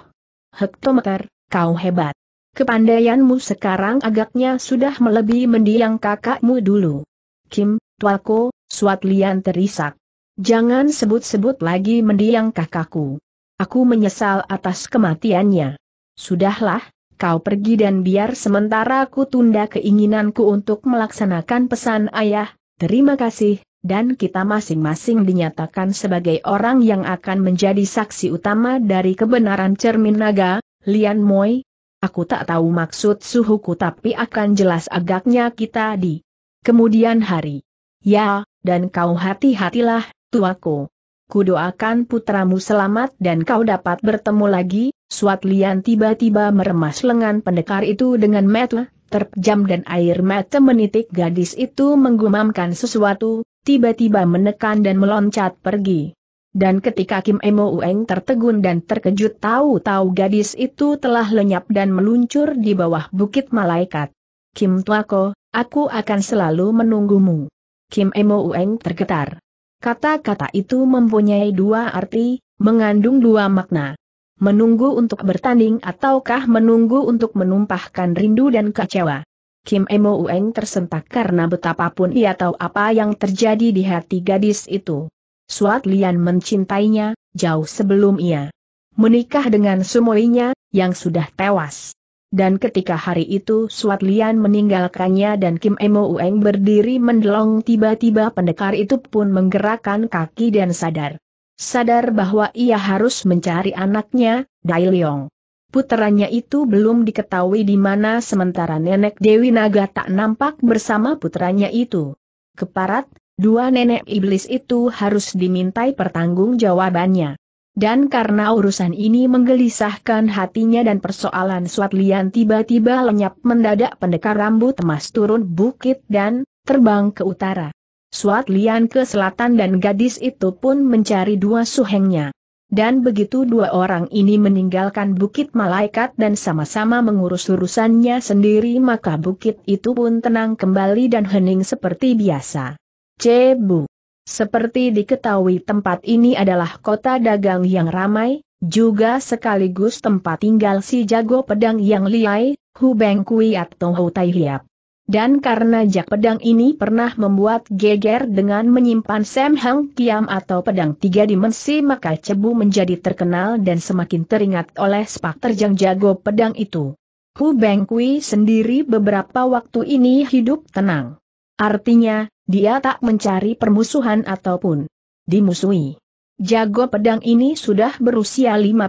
Hektometer, kau hebat. Kepandaianmu sekarang agaknya sudah melebihi mendiang kakakmu dulu. Kim, Tuako, Suat Lian terisak. Jangan sebut-sebut lagi mendiang kakakku. Aku menyesal atas kematiannya. Sudahlah, kau pergi dan biar sementara aku tunda keinginanku untuk melaksanakan pesan ayah, terima kasih, dan kita masing-masing dinyatakan sebagai orang yang akan menjadi saksi utama dari kebenaran cermin naga, Lian Moi. Aku tak tahu maksud suhuku tapi akan jelas agaknya kita di kemudian hari. Ya, dan kau hati-hatilah, tuaku kudoakan putramu selamat dan kau dapat bertemu lagi, Suat Lian tiba-tiba meremas lengan pendekar itu dengan mata, terpejam dan air mata menitik gadis itu menggumamkan sesuatu, tiba-tiba menekan dan meloncat pergi. Dan ketika Kim Emo Ueng tertegun dan terkejut tahu-tahu gadis itu telah lenyap dan meluncur di bawah bukit malaikat. Kim Tuako, aku akan selalu menunggumu. Kim Emo Ueng tergetar. Kata-kata itu mempunyai dua arti, mengandung dua makna. Menunggu untuk bertanding ataukah menunggu untuk menumpahkan rindu dan kecewa. Kim Emo Ueng tersentak karena betapapun ia tahu apa yang terjadi di hati gadis itu. Suat Lian mencintainya, jauh sebelum ia menikah dengan sumoinya, yang sudah tewas dan ketika hari itu Suat Lian meninggalkannya dan Kim Emo Ueng berdiri mendelong tiba-tiba pendekar itu pun menggerakkan kaki dan sadar. Sadar bahwa ia harus mencari anaknya, Dai Leong. itu belum diketahui di mana sementara nenek Dewi Naga tak nampak bersama putranya itu. Keparat, dua nenek iblis itu harus dimintai pertanggungjawabannya. Dan karena urusan ini menggelisahkan hatinya dan persoalan Suatlian tiba-tiba lenyap mendadak pendekar rambut emas turun bukit dan terbang ke utara. Suatlian ke selatan dan gadis itu pun mencari dua suhengnya. Dan begitu dua orang ini meninggalkan Bukit Malaikat dan sama-sama mengurus urusannya sendiri maka bukit itu pun tenang kembali dan hening seperti biasa. Cebu seperti diketahui tempat ini adalah kota dagang yang ramai, juga sekaligus tempat tinggal si jago pedang yang liai, Hu Beng Kui atau Hu Tai Hiap. Dan karena jak pedang ini pernah membuat geger dengan menyimpan Sam Hang Kiam atau pedang tiga dimensi maka Cebu menjadi terkenal dan semakin teringat oleh sepak terjang jago pedang itu. Hu Beng Kui sendiri beberapa waktu ini hidup tenang. Artinya, dia tak mencari permusuhan ataupun dimusuhi. Jago pedang ini sudah berusia 53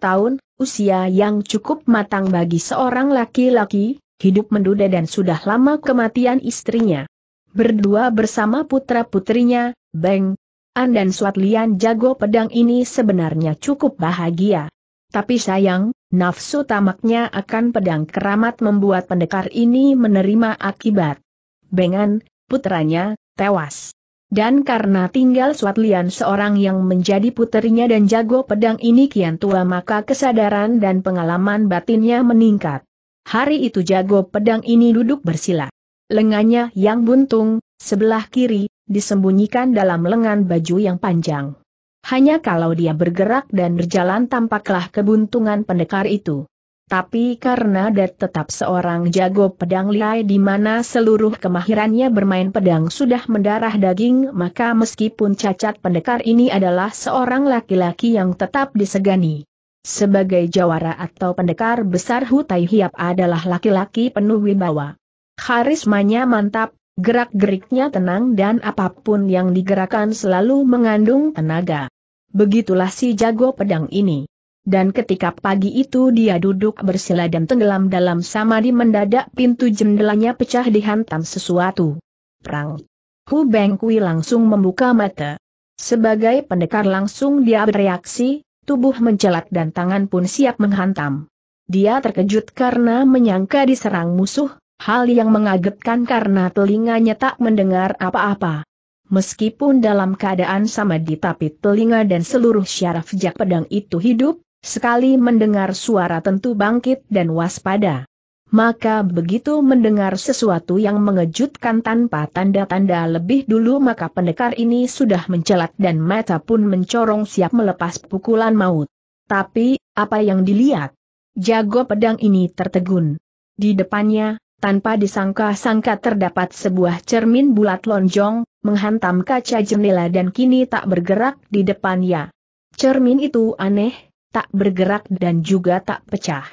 tahun, usia yang cukup matang bagi seorang laki-laki, hidup menduda dan sudah lama kematian istrinya. Berdua bersama putra-putrinya, Beng, An dan Suatlian jago pedang ini sebenarnya cukup bahagia. Tapi sayang, nafsu tamaknya akan pedang keramat membuat pendekar ini menerima akibat. Bengan, putranya, tewas. Dan karena tinggal Suat Lian seorang yang menjadi puterinya dan jago pedang ini kian tua maka kesadaran dan pengalaman batinnya meningkat. Hari itu jago pedang ini duduk bersila. Lengannya yang buntung, sebelah kiri, disembunyikan dalam lengan baju yang panjang. Hanya kalau dia bergerak dan berjalan tampaklah kebuntungan pendekar itu tapi karena Dat tetap seorang jago pedang liai di mana seluruh kemahirannya bermain pedang sudah mendarah daging maka meskipun cacat pendekar ini adalah seorang laki-laki yang tetap disegani. Sebagai jawara atau pendekar besar Hutai Hiap adalah laki-laki penuh wibawa. Karismanya mantap, gerak-geriknya tenang dan apapun yang digerakkan selalu mengandung tenaga. Begitulah si jago pedang ini. Dan ketika pagi itu dia duduk bersila dan tenggelam dalam samadi mendadak pintu jendelanya pecah dihantam sesuatu. Perang. Hu Kui langsung membuka mata. Sebagai pendekar langsung dia bereaksi, tubuh mencelat dan tangan pun siap menghantam. Dia terkejut karena menyangka diserang musuh, hal yang mengagetkan karena telinganya tak mendengar apa-apa. Meskipun dalam keadaan samadhi tapi telinga dan seluruh syaraf jak pedang itu hidup, Sekali mendengar suara tentu bangkit dan waspada. Maka begitu mendengar sesuatu yang mengejutkan tanpa tanda-tanda lebih dulu maka pendekar ini sudah mencelat dan mata pun mencorong siap melepas pukulan maut. Tapi, apa yang dilihat? Jago pedang ini tertegun. Di depannya, tanpa disangka-sangka terdapat sebuah cermin bulat lonjong, menghantam kaca jendela dan kini tak bergerak di depannya. Cermin itu aneh, tak bergerak dan juga tak pecah.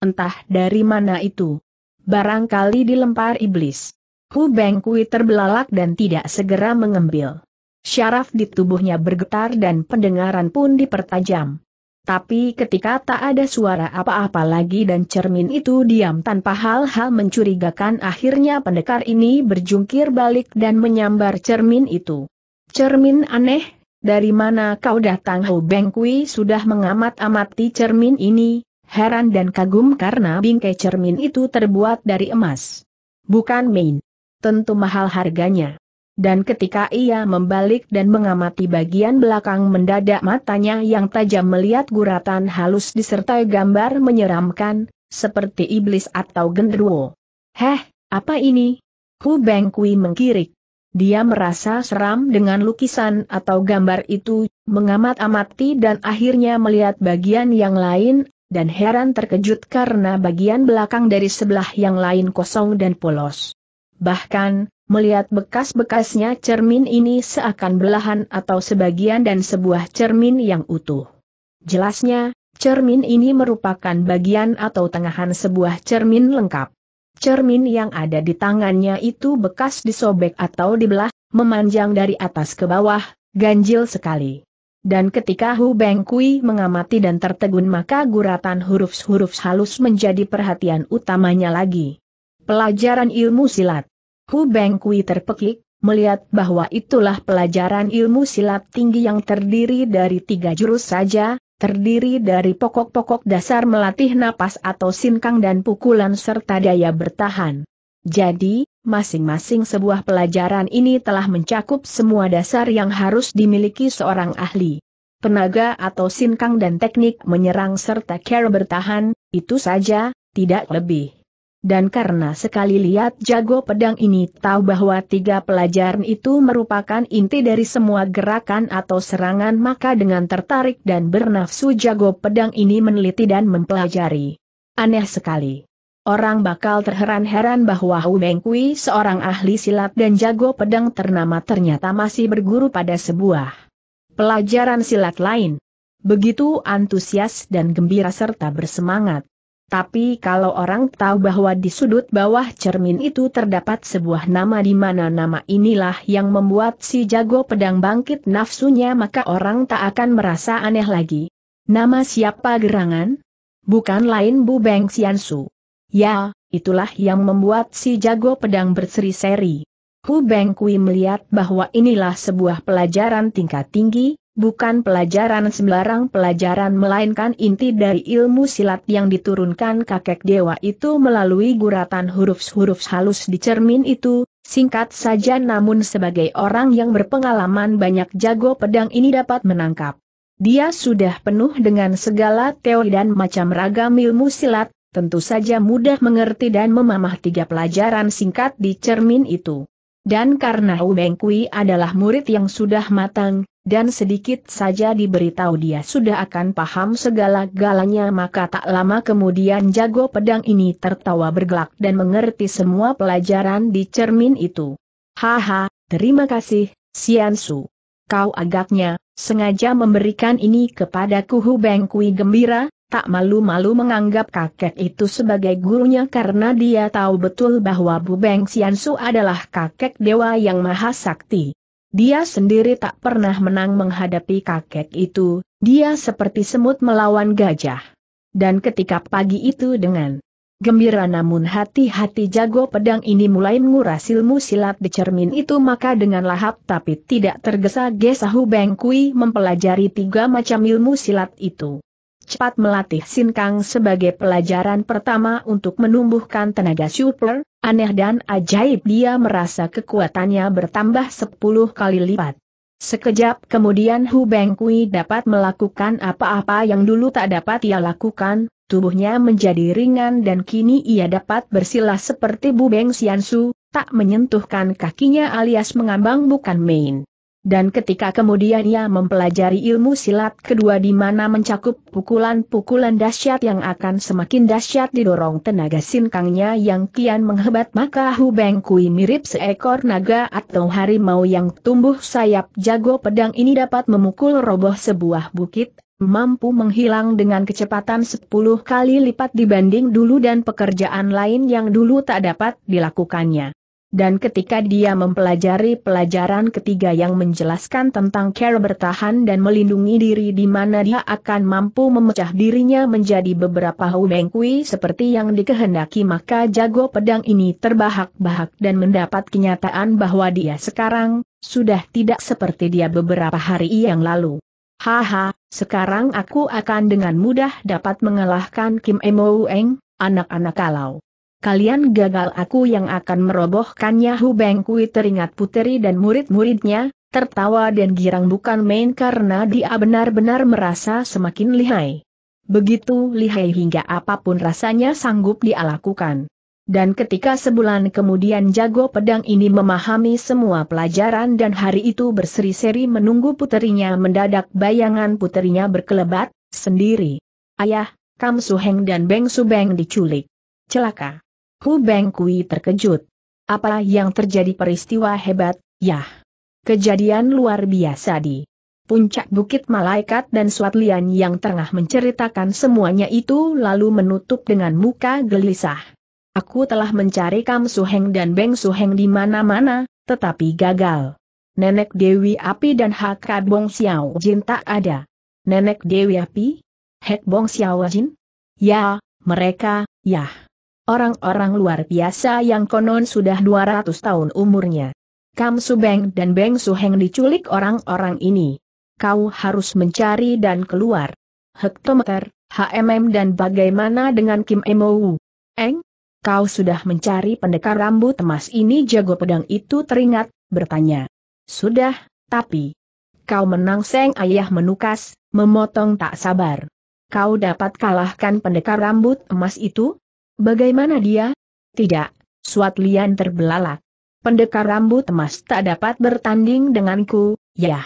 Entah dari mana itu. Barangkali dilempar iblis. Hu Bengkui terbelalak dan tidak segera mengambil. Syaraf di tubuhnya bergetar dan pendengaran pun dipertajam. Tapi ketika tak ada suara apa-apa lagi dan cermin itu diam tanpa hal-hal mencurigakan akhirnya pendekar ini berjungkir balik dan menyambar cermin itu. Cermin aneh, dari mana kau datang Hou Beng Kui sudah mengamat-amati cermin ini, heran dan kagum karena bingkai cermin itu terbuat dari emas. Bukan main. Tentu mahal harganya. Dan ketika ia membalik dan mengamati bagian belakang mendadak matanya yang tajam melihat guratan halus disertai gambar menyeramkan, seperti iblis atau genderuwo. Heh, apa ini? Hu Beng Kui mengkirik. Dia merasa seram dengan lukisan atau gambar itu, mengamat-amati dan akhirnya melihat bagian yang lain, dan heran terkejut karena bagian belakang dari sebelah yang lain kosong dan polos. Bahkan, melihat bekas-bekasnya cermin ini seakan belahan atau sebagian dan sebuah cermin yang utuh. Jelasnya, cermin ini merupakan bagian atau tengahan sebuah cermin lengkap. Cermin yang ada di tangannya itu bekas disobek atau dibelah, memanjang dari atas ke bawah, ganjil sekali. Dan ketika Hu Beng Kui mengamati dan tertegun maka guratan huruf-huruf halus menjadi perhatian utamanya lagi. Pelajaran ilmu silat. Hu Beng Kui terpekik, melihat bahwa itulah pelajaran ilmu silat tinggi yang terdiri dari tiga jurus saja, terdiri dari pokok-pokok dasar melatih napas atau sinkang dan pukulan serta daya bertahan. Jadi, masing-masing sebuah pelajaran ini telah mencakup semua dasar yang harus dimiliki seorang ahli. Penaga atau sinkang dan teknik menyerang serta care bertahan, itu saja, tidak lebih. Dan karena sekali lihat jago pedang ini tahu bahwa tiga pelajaran itu merupakan inti dari semua gerakan atau serangan maka dengan tertarik dan bernafsu jago pedang ini meneliti dan mempelajari. Aneh sekali. Orang bakal terheran-heran bahwa Hu Mengkui seorang ahli silat dan jago pedang ternama ternyata masih berguru pada sebuah pelajaran silat lain. Begitu antusias dan gembira serta bersemangat. Tapi kalau orang tahu bahwa di sudut bawah cermin itu terdapat sebuah nama di mana nama inilah yang membuat si jago pedang bangkit nafsunya maka orang tak akan merasa aneh lagi. Nama siapa gerangan? Bukan lain Bu Beng Xiansu. Ya, itulah yang membuat si jago pedang berseri-seri. Hu Beng Kui melihat bahwa inilah sebuah pelajaran tingkat tinggi, bukan pelajaran sembarang pelajaran melainkan inti dari ilmu silat yang diturunkan kakek dewa itu melalui guratan huruf-huruf halus di cermin itu, singkat saja namun sebagai orang yang berpengalaman banyak jago pedang ini dapat menangkap. Dia sudah penuh dengan segala teori dan macam ragam ilmu silat, tentu saja mudah mengerti dan memamah tiga pelajaran singkat di cermin itu. Dan karena Ubeng Kui adalah murid yang sudah matang, dan sedikit saja diberitahu dia sudah akan paham segala galanya maka tak lama kemudian jago pedang ini tertawa bergelak dan mengerti semua pelajaran di cermin itu. Haha, terima kasih, Siansu. Kau agaknya, sengaja memberikan ini kepadaku Hu Bengkui gembira, tak malu-malu menganggap kakek itu sebagai gurunya karena dia tahu betul bahwa Bu Beng Siansu adalah kakek dewa yang maha sakti. Dia sendiri tak pernah menang menghadapi kakek itu, dia seperti semut melawan gajah. Dan ketika pagi itu dengan gembira namun hati-hati jago pedang ini mulai menguras ilmu silat di cermin itu maka dengan lahap tapi tidak tergesa-gesa Hubeng Kui mempelajari tiga macam ilmu silat itu cepat melatih Sin Kang sebagai pelajaran pertama untuk menumbuhkan tenaga super, aneh dan ajaib dia merasa kekuatannya bertambah 10 kali lipat. Sekejap kemudian Hu Beng Kui dapat melakukan apa-apa yang dulu tak dapat ia lakukan, tubuhnya menjadi ringan dan kini ia dapat bersilah seperti Bu Beng Siansu, tak menyentuhkan kakinya alias mengambang bukan main. Dan ketika kemudian ia mempelajari ilmu silat kedua di mana mencakup pukulan-pukulan dahsyat yang akan semakin dahsyat didorong tenaga sinkangnya yang kian menghebat maka Hu Beng Kui mirip seekor naga atau harimau yang tumbuh sayap jago pedang ini dapat memukul roboh sebuah bukit, mampu menghilang dengan kecepatan 10 kali lipat dibanding dulu dan pekerjaan lain yang dulu tak dapat dilakukannya. Dan ketika dia mempelajari pelajaran ketiga yang menjelaskan tentang cara bertahan dan melindungi diri di mana dia akan mampu memecah dirinya menjadi beberapa humengkui seperti yang dikehendaki maka jago pedang ini terbahak-bahak dan mendapat kenyataan bahwa dia sekarang, sudah tidak seperti dia beberapa hari yang lalu. Haha, sekarang aku akan dengan mudah dapat mengalahkan Kim Emo Eng, anak-anak kalau kalian gagal aku yang akan merobohkannya Hu Bengkui teringat puteri dan murid-muridnya, tertawa dan girang bukan main karena dia benar-benar merasa semakin lihai. Begitu lihai hingga apapun rasanya sanggup dia lakukan. Dan ketika sebulan kemudian jago pedang ini memahami semua pelajaran dan hari itu berseri-seri menunggu puterinya mendadak bayangan puterinya berkelebat, sendiri. Ayah, Kam Suheng dan Beng Su Beng diculik. Celaka. Hu Beng Kui terkejut. Apa yang terjadi peristiwa hebat, yah. Kejadian luar biasa di puncak Bukit Malaikat dan Lian yang tengah menceritakan semuanya itu lalu menutup dengan muka gelisah. Aku telah mencari Kam Suheng dan Beng Suheng di mana-mana, tetapi gagal. Nenek Dewi Api dan Haka Bong Xiao Jin tak ada. Nenek Dewi Api? Hek Bong Xiao Jin? Ya, mereka, yah. Orang-orang luar biasa yang konon sudah 200 tahun umurnya. Kam Subeng dan Beng Suheng diculik orang-orang ini. Kau harus mencari dan keluar. Hektometer, HMM dan bagaimana dengan Kim Emou? Eng? Kau sudah mencari pendekar rambut emas ini jago pedang itu teringat, bertanya. Sudah, tapi... Kau menang seng ayah menukas, memotong tak sabar. Kau dapat kalahkan pendekar rambut emas itu? Bagaimana dia? Tidak, Suat Lian terbelalak. Pendekar rambut emas tak dapat bertanding denganku, Ya.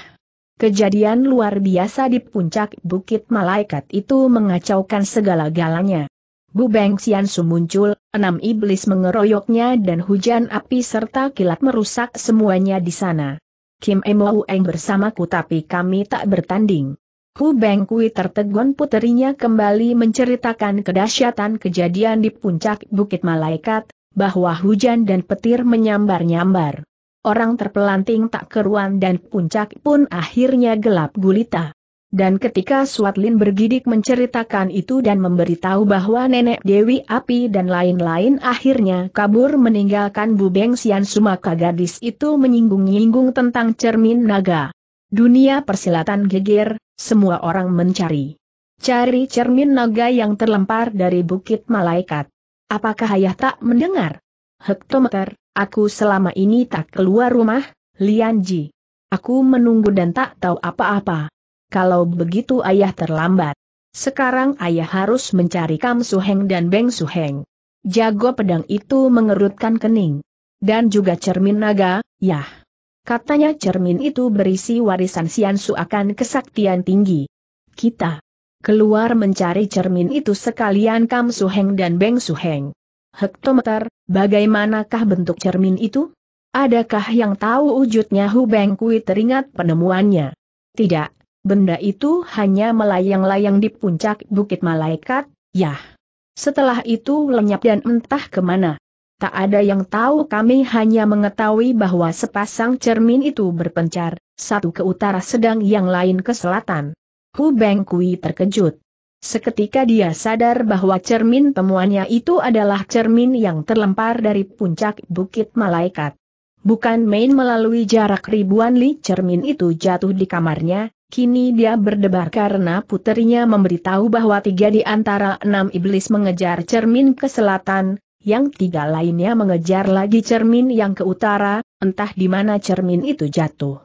Kejadian luar biasa di puncak Bukit Malaikat itu mengacaukan segala-galanya. Bu Beng Xiansu muncul, enam iblis mengeroyoknya dan hujan api serta kilat merusak semuanya di sana. Kim Emo Eng bersamaku tapi kami tak bertanding. Hu Kui tertegun puterinya kembali menceritakan kedahsyatan kejadian di puncak Bukit Malaikat, bahwa hujan dan petir menyambar-nyambar. Orang terpelanting tak keruan dan puncak pun akhirnya gelap gulita. Dan ketika Suatlin bergidik menceritakan itu dan memberitahu bahwa nenek Dewi Api dan lain-lain akhirnya kabur meninggalkan Bubeng Sian Sumaka gadis itu menyinggung-nyinggung tentang cermin naga. Dunia persilatan geger, semua orang mencari. Cari cermin naga yang terlempar dari bukit malaikat. Apakah ayah tak mendengar? Hektometer, aku selama ini tak keluar rumah, Lianji. Aku menunggu dan tak tahu apa-apa. Kalau begitu ayah terlambat. Sekarang ayah harus mencari Kam Suheng dan Beng Suheng. Jago pedang itu mengerutkan kening. Dan juga cermin naga, yah. Katanya cermin itu berisi warisan Siansu akan kesaktian tinggi. Kita keluar mencari cermin itu sekalian Kam Su Heng dan Beng Su Heng. Hektometer, bagaimanakah bentuk cermin itu? Adakah yang tahu wujudnya Hu Beng Kui teringat penemuannya? Tidak, benda itu hanya melayang-layang di puncak Bukit Malaikat, yah. Setelah itu lenyap dan entah kemana. Tak ada yang tahu kami hanya mengetahui bahwa sepasang cermin itu berpencar, satu ke utara sedang yang lain ke selatan. Hu Beng Kui terkejut. Seketika dia sadar bahwa cermin temuannya itu adalah cermin yang terlempar dari puncak Bukit Malaikat. Bukan main melalui jarak ribuan li cermin itu jatuh di kamarnya, kini dia berdebar karena puterinya memberitahu bahwa tiga di antara enam iblis mengejar cermin ke selatan, yang tiga lainnya mengejar lagi cermin yang ke utara, entah di mana cermin itu jatuh.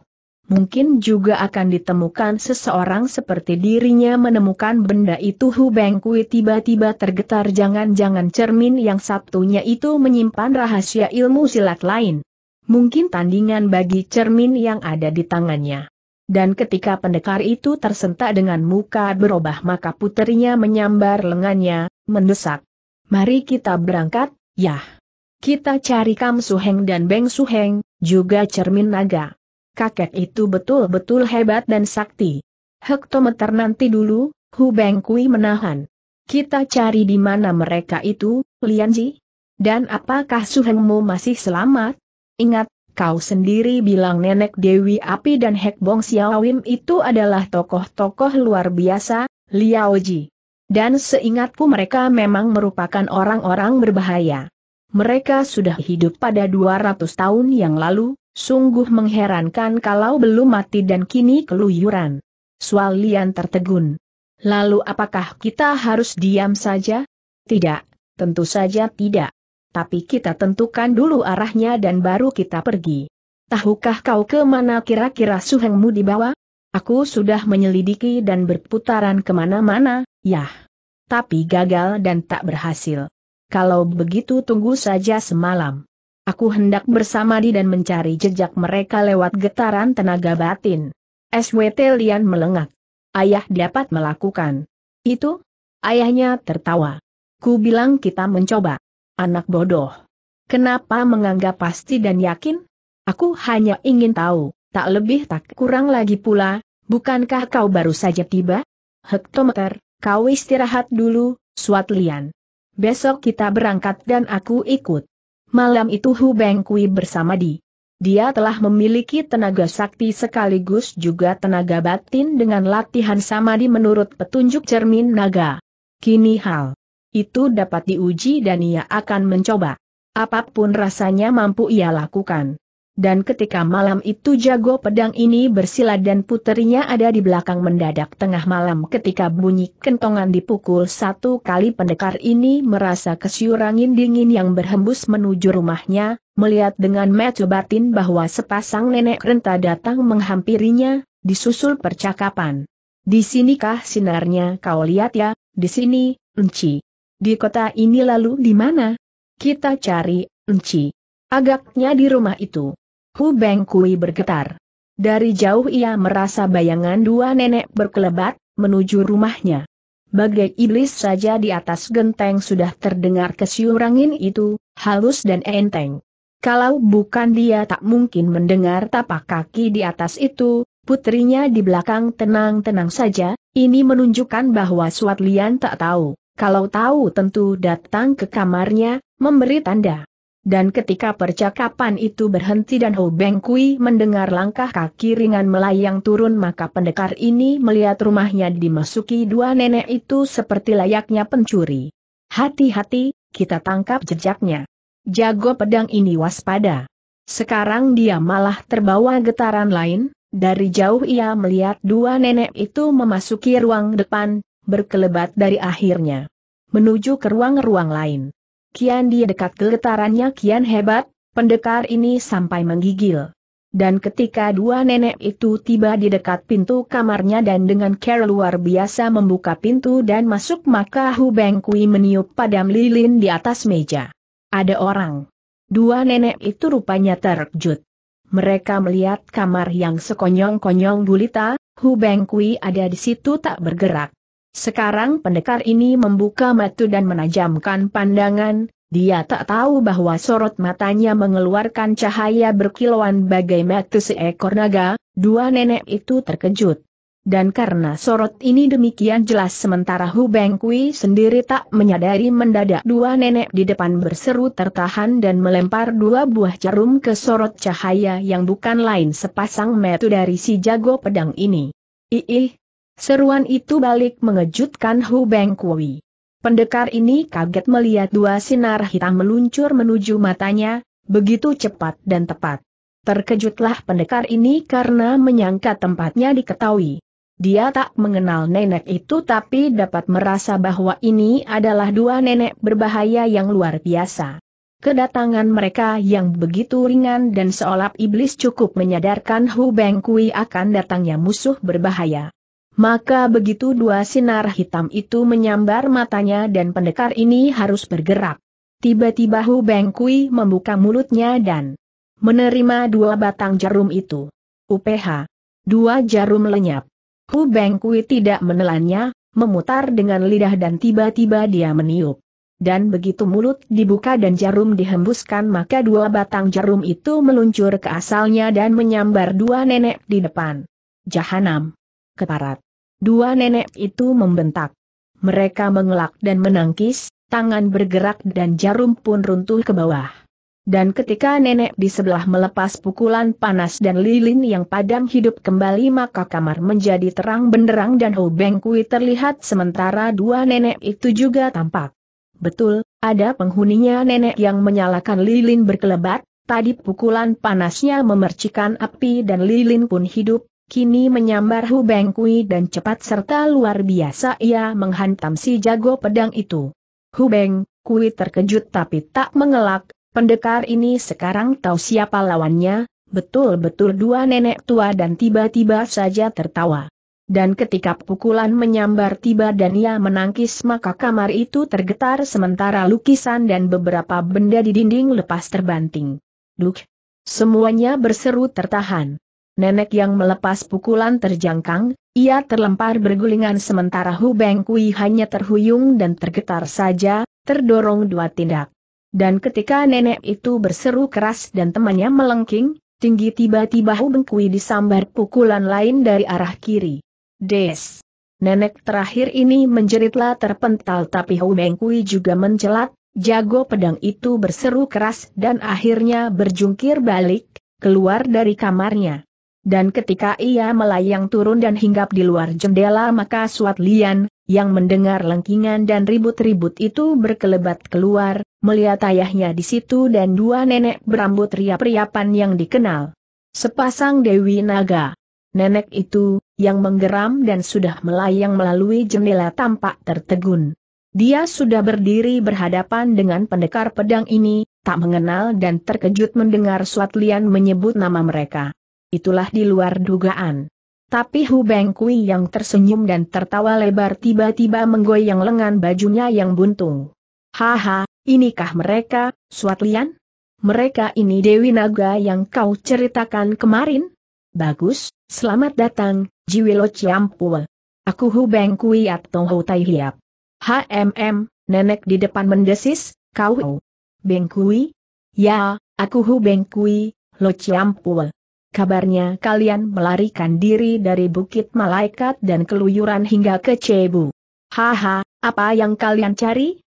Mungkin juga akan ditemukan seseorang seperti dirinya menemukan benda itu Hu Bengkui tiba-tiba tergetar jangan-jangan cermin yang satunya itu menyimpan rahasia ilmu silat lain. Mungkin tandingan bagi cermin yang ada di tangannya. Dan ketika pendekar itu tersentak dengan muka berubah maka puterinya menyambar lengannya, mendesak, Mari kita berangkat, ya. Kita cari Kam Suheng dan Beng Suheng, juga cermin naga. Kakek itu betul-betul hebat dan sakti. Hektometer nanti dulu, Hu Beng Kui menahan. Kita cari di mana mereka itu, Lianji? Dan apakah Suhengmu masih selamat? Ingat, kau sendiri bilang Nenek Dewi Api dan Hek Bong Xiaowim itu adalah tokoh-tokoh luar biasa, Liaoji. Dan seingatku mereka memang merupakan orang-orang berbahaya. Mereka sudah hidup pada 200 tahun yang lalu, sungguh mengherankan kalau belum mati dan kini keluyuran. Sualian tertegun. Lalu apakah kita harus diam saja? Tidak, tentu saja tidak. Tapi kita tentukan dulu arahnya dan baru kita pergi. Tahukah kau ke mana kira-kira suhengmu dibawa? Aku sudah menyelidiki dan berputaran kemana-mana, Yah. Tapi gagal dan tak berhasil. Kalau begitu tunggu saja semalam. Aku hendak bersamadi dan mencari jejak mereka lewat getaran tenaga batin. SWT Lian melengak. Ayah dapat melakukan. Itu? Ayahnya tertawa. Ku bilang kita mencoba. Anak bodoh. Kenapa menganggap pasti dan yakin? Aku hanya ingin tahu, tak lebih tak kurang lagi pula, bukankah kau baru saja tiba? Hektometer, Kau istirahat dulu, Suat Lian. Besok kita berangkat dan aku ikut. Malam itu Hu Beng Kui bersama Di. Dia telah memiliki tenaga sakti sekaligus juga tenaga batin dengan latihan samadi menurut petunjuk cermin naga. Kini hal itu dapat diuji dan ia akan mencoba. Apapun rasanya mampu ia lakukan dan ketika malam itu jago pedang ini bersilat dan puterinya ada di belakang mendadak tengah malam ketika bunyi kentongan dipukul satu kali pendekar ini merasa kesyurangin dingin yang berhembus menuju rumahnya, melihat dengan mata batin bahwa sepasang nenek renta datang menghampirinya, disusul percakapan. Di sinikah sinarnya kau lihat ya, di sini, enci. Di kota ini lalu di mana? Kita cari, enci. Agaknya di rumah itu. Hu Beng Kui bergetar. Dari jauh ia merasa bayangan dua nenek berkelebat, menuju rumahnya. Bagai iblis saja di atas genteng sudah terdengar kesyurangin itu, halus dan enteng. Kalau bukan dia tak mungkin mendengar tapak kaki di atas itu, putrinya di belakang tenang-tenang saja, ini menunjukkan bahwa Suat Lian tak tahu. Kalau tahu tentu datang ke kamarnya, memberi tanda. Dan ketika percakapan itu berhenti dan Ho Beng Kui mendengar langkah kaki ringan melayang turun maka pendekar ini melihat rumahnya dimasuki dua nenek itu seperti layaknya pencuri. Hati-hati, kita tangkap jejaknya. Jago pedang ini waspada. Sekarang dia malah terbawa getaran lain, dari jauh ia melihat dua nenek itu memasuki ruang depan, berkelebat dari akhirnya. Menuju ke ruang-ruang lain kian dia dekat getarannya kian hebat, pendekar ini sampai menggigil. Dan ketika dua nenek itu tiba di dekat pintu kamarnya dan dengan care luar biasa membuka pintu dan masuk maka Hu Beng Kui meniup padam lilin di atas meja. Ada orang. Dua nenek itu rupanya terkejut. Mereka melihat kamar yang sekonyong-konyong gulita, Hu Beng Kui ada di situ tak bergerak. Sekarang pendekar ini membuka mata dan menajamkan pandangan, dia tak tahu bahwa sorot matanya mengeluarkan cahaya berkilauan bagai mata seekor naga, dua nenek itu terkejut. Dan karena sorot ini demikian jelas sementara Hu Bengkui sendiri tak menyadari mendadak dua nenek di depan berseru tertahan dan melempar dua buah jarum ke sorot cahaya yang bukan lain sepasang metu dari si jago pedang ini. Iih, Seruan itu balik mengejutkan Hu Beng Kui. Pendekar ini kaget melihat dua sinar hitam meluncur menuju matanya, begitu cepat dan tepat. Terkejutlah pendekar ini karena menyangka tempatnya diketahui. Dia tak mengenal nenek itu tapi dapat merasa bahwa ini adalah dua nenek berbahaya yang luar biasa. Kedatangan mereka yang begitu ringan dan seolah iblis cukup menyadarkan Hu Beng Kui akan datangnya musuh berbahaya. Maka begitu dua sinar hitam itu menyambar matanya dan pendekar ini harus bergerak. Tiba-tiba Hu Bengkui membuka mulutnya dan menerima dua batang jarum itu. UPH. Dua jarum lenyap. Hu Bengkui tidak menelannya, memutar dengan lidah dan tiba-tiba dia meniup. Dan begitu mulut dibuka dan jarum dihembuskan maka dua batang jarum itu meluncur ke asalnya dan menyambar dua nenek di depan. Jahanam. Keparat. Dua nenek itu membentak. Mereka mengelak dan menangkis, tangan bergerak dan jarum pun runtuh ke bawah. Dan ketika nenek di sebelah melepas pukulan panas dan lilin yang padam hidup kembali maka kamar menjadi terang benderang dan Beng Kui terlihat sementara dua nenek itu juga tampak. Betul, ada penghuninya nenek yang menyalakan lilin berkelebat, tadi pukulan panasnya memercikan api dan lilin pun hidup, kini menyambar Hu Beng Kui dan cepat serta luar biasa ia menghantam si jago pedang itu. Hu Beng, Kui terkejut tapi tak mengelak, pendekar ini sekarang tahu siapa lawannya, betul-betul dua nenek tua dan tiba-tiba saja tertawa. Dan ketika pukulan menyambar tiba dan ia menangkis maka kamar itu tergetar sementara lukisan dan beberapa benda di dinding lepas terbanting. Duk! Semuanya berseru tertahan nenek yang melepas pukulan terjangkang, ia terlempar bergulingan sementara Hu Beng Kui hanya terhuyung dan tergetar saja, terdorong dua tindak. Dan ketika nenek itu berseru keras dan temannya melengking, tinggi tiba-tiba Hu Beng Kui disambar pukulan lain dari arah kiri. Des! Nenek terakhir ini menjeritlah terpental tapi Hu Beng Kui juga mencelat, jago pedang itu berseru keras dan akhirnya berjungkir balik, keluar dari kamarnya dan ketika ia melayang turun dan hinggap di luar jendela maka Suat Lian, yang mendengar lengkingan dan ribut-ribut itu berkelebat keluar, melihat ayahnya di situ dan dua nenek berambut riap-riapan yang dikenal. Sepasang Dewi Naga. Nenek itu, yang menggeram dan sudah melayang melalui jendela tampak tertegun. Dia sudah berdiri berhadapan dengan pendekar pedang ini, tak mengenal dan terkejut mendengar Suat Lian menyebut nama mereka itulah di luar dugaan. Tapi Hu Beng Kui yang tersenyum dan tertawa lebar tiba-tiba menggoyang lengan bajunya yang buntung. Haha, inikah mereka, Suat Lian? Mereka ini Dewi Naga yang kau ceritakan kemarin? Bagus, selamat datang, Jiwilo Ciampul. Aku Hu Beng Kui atau Hu Tai Hiap. HMM, nenek di depan mendesis, kau Hu. Beng Kui? Ya, aku Hu Beng Kui, Lo Ciampul. Kabarnya kalian melarikan diri dari Bukit Malaikat dan keluyuran hingga ke Cebu. Haha, apa yang kalian cari?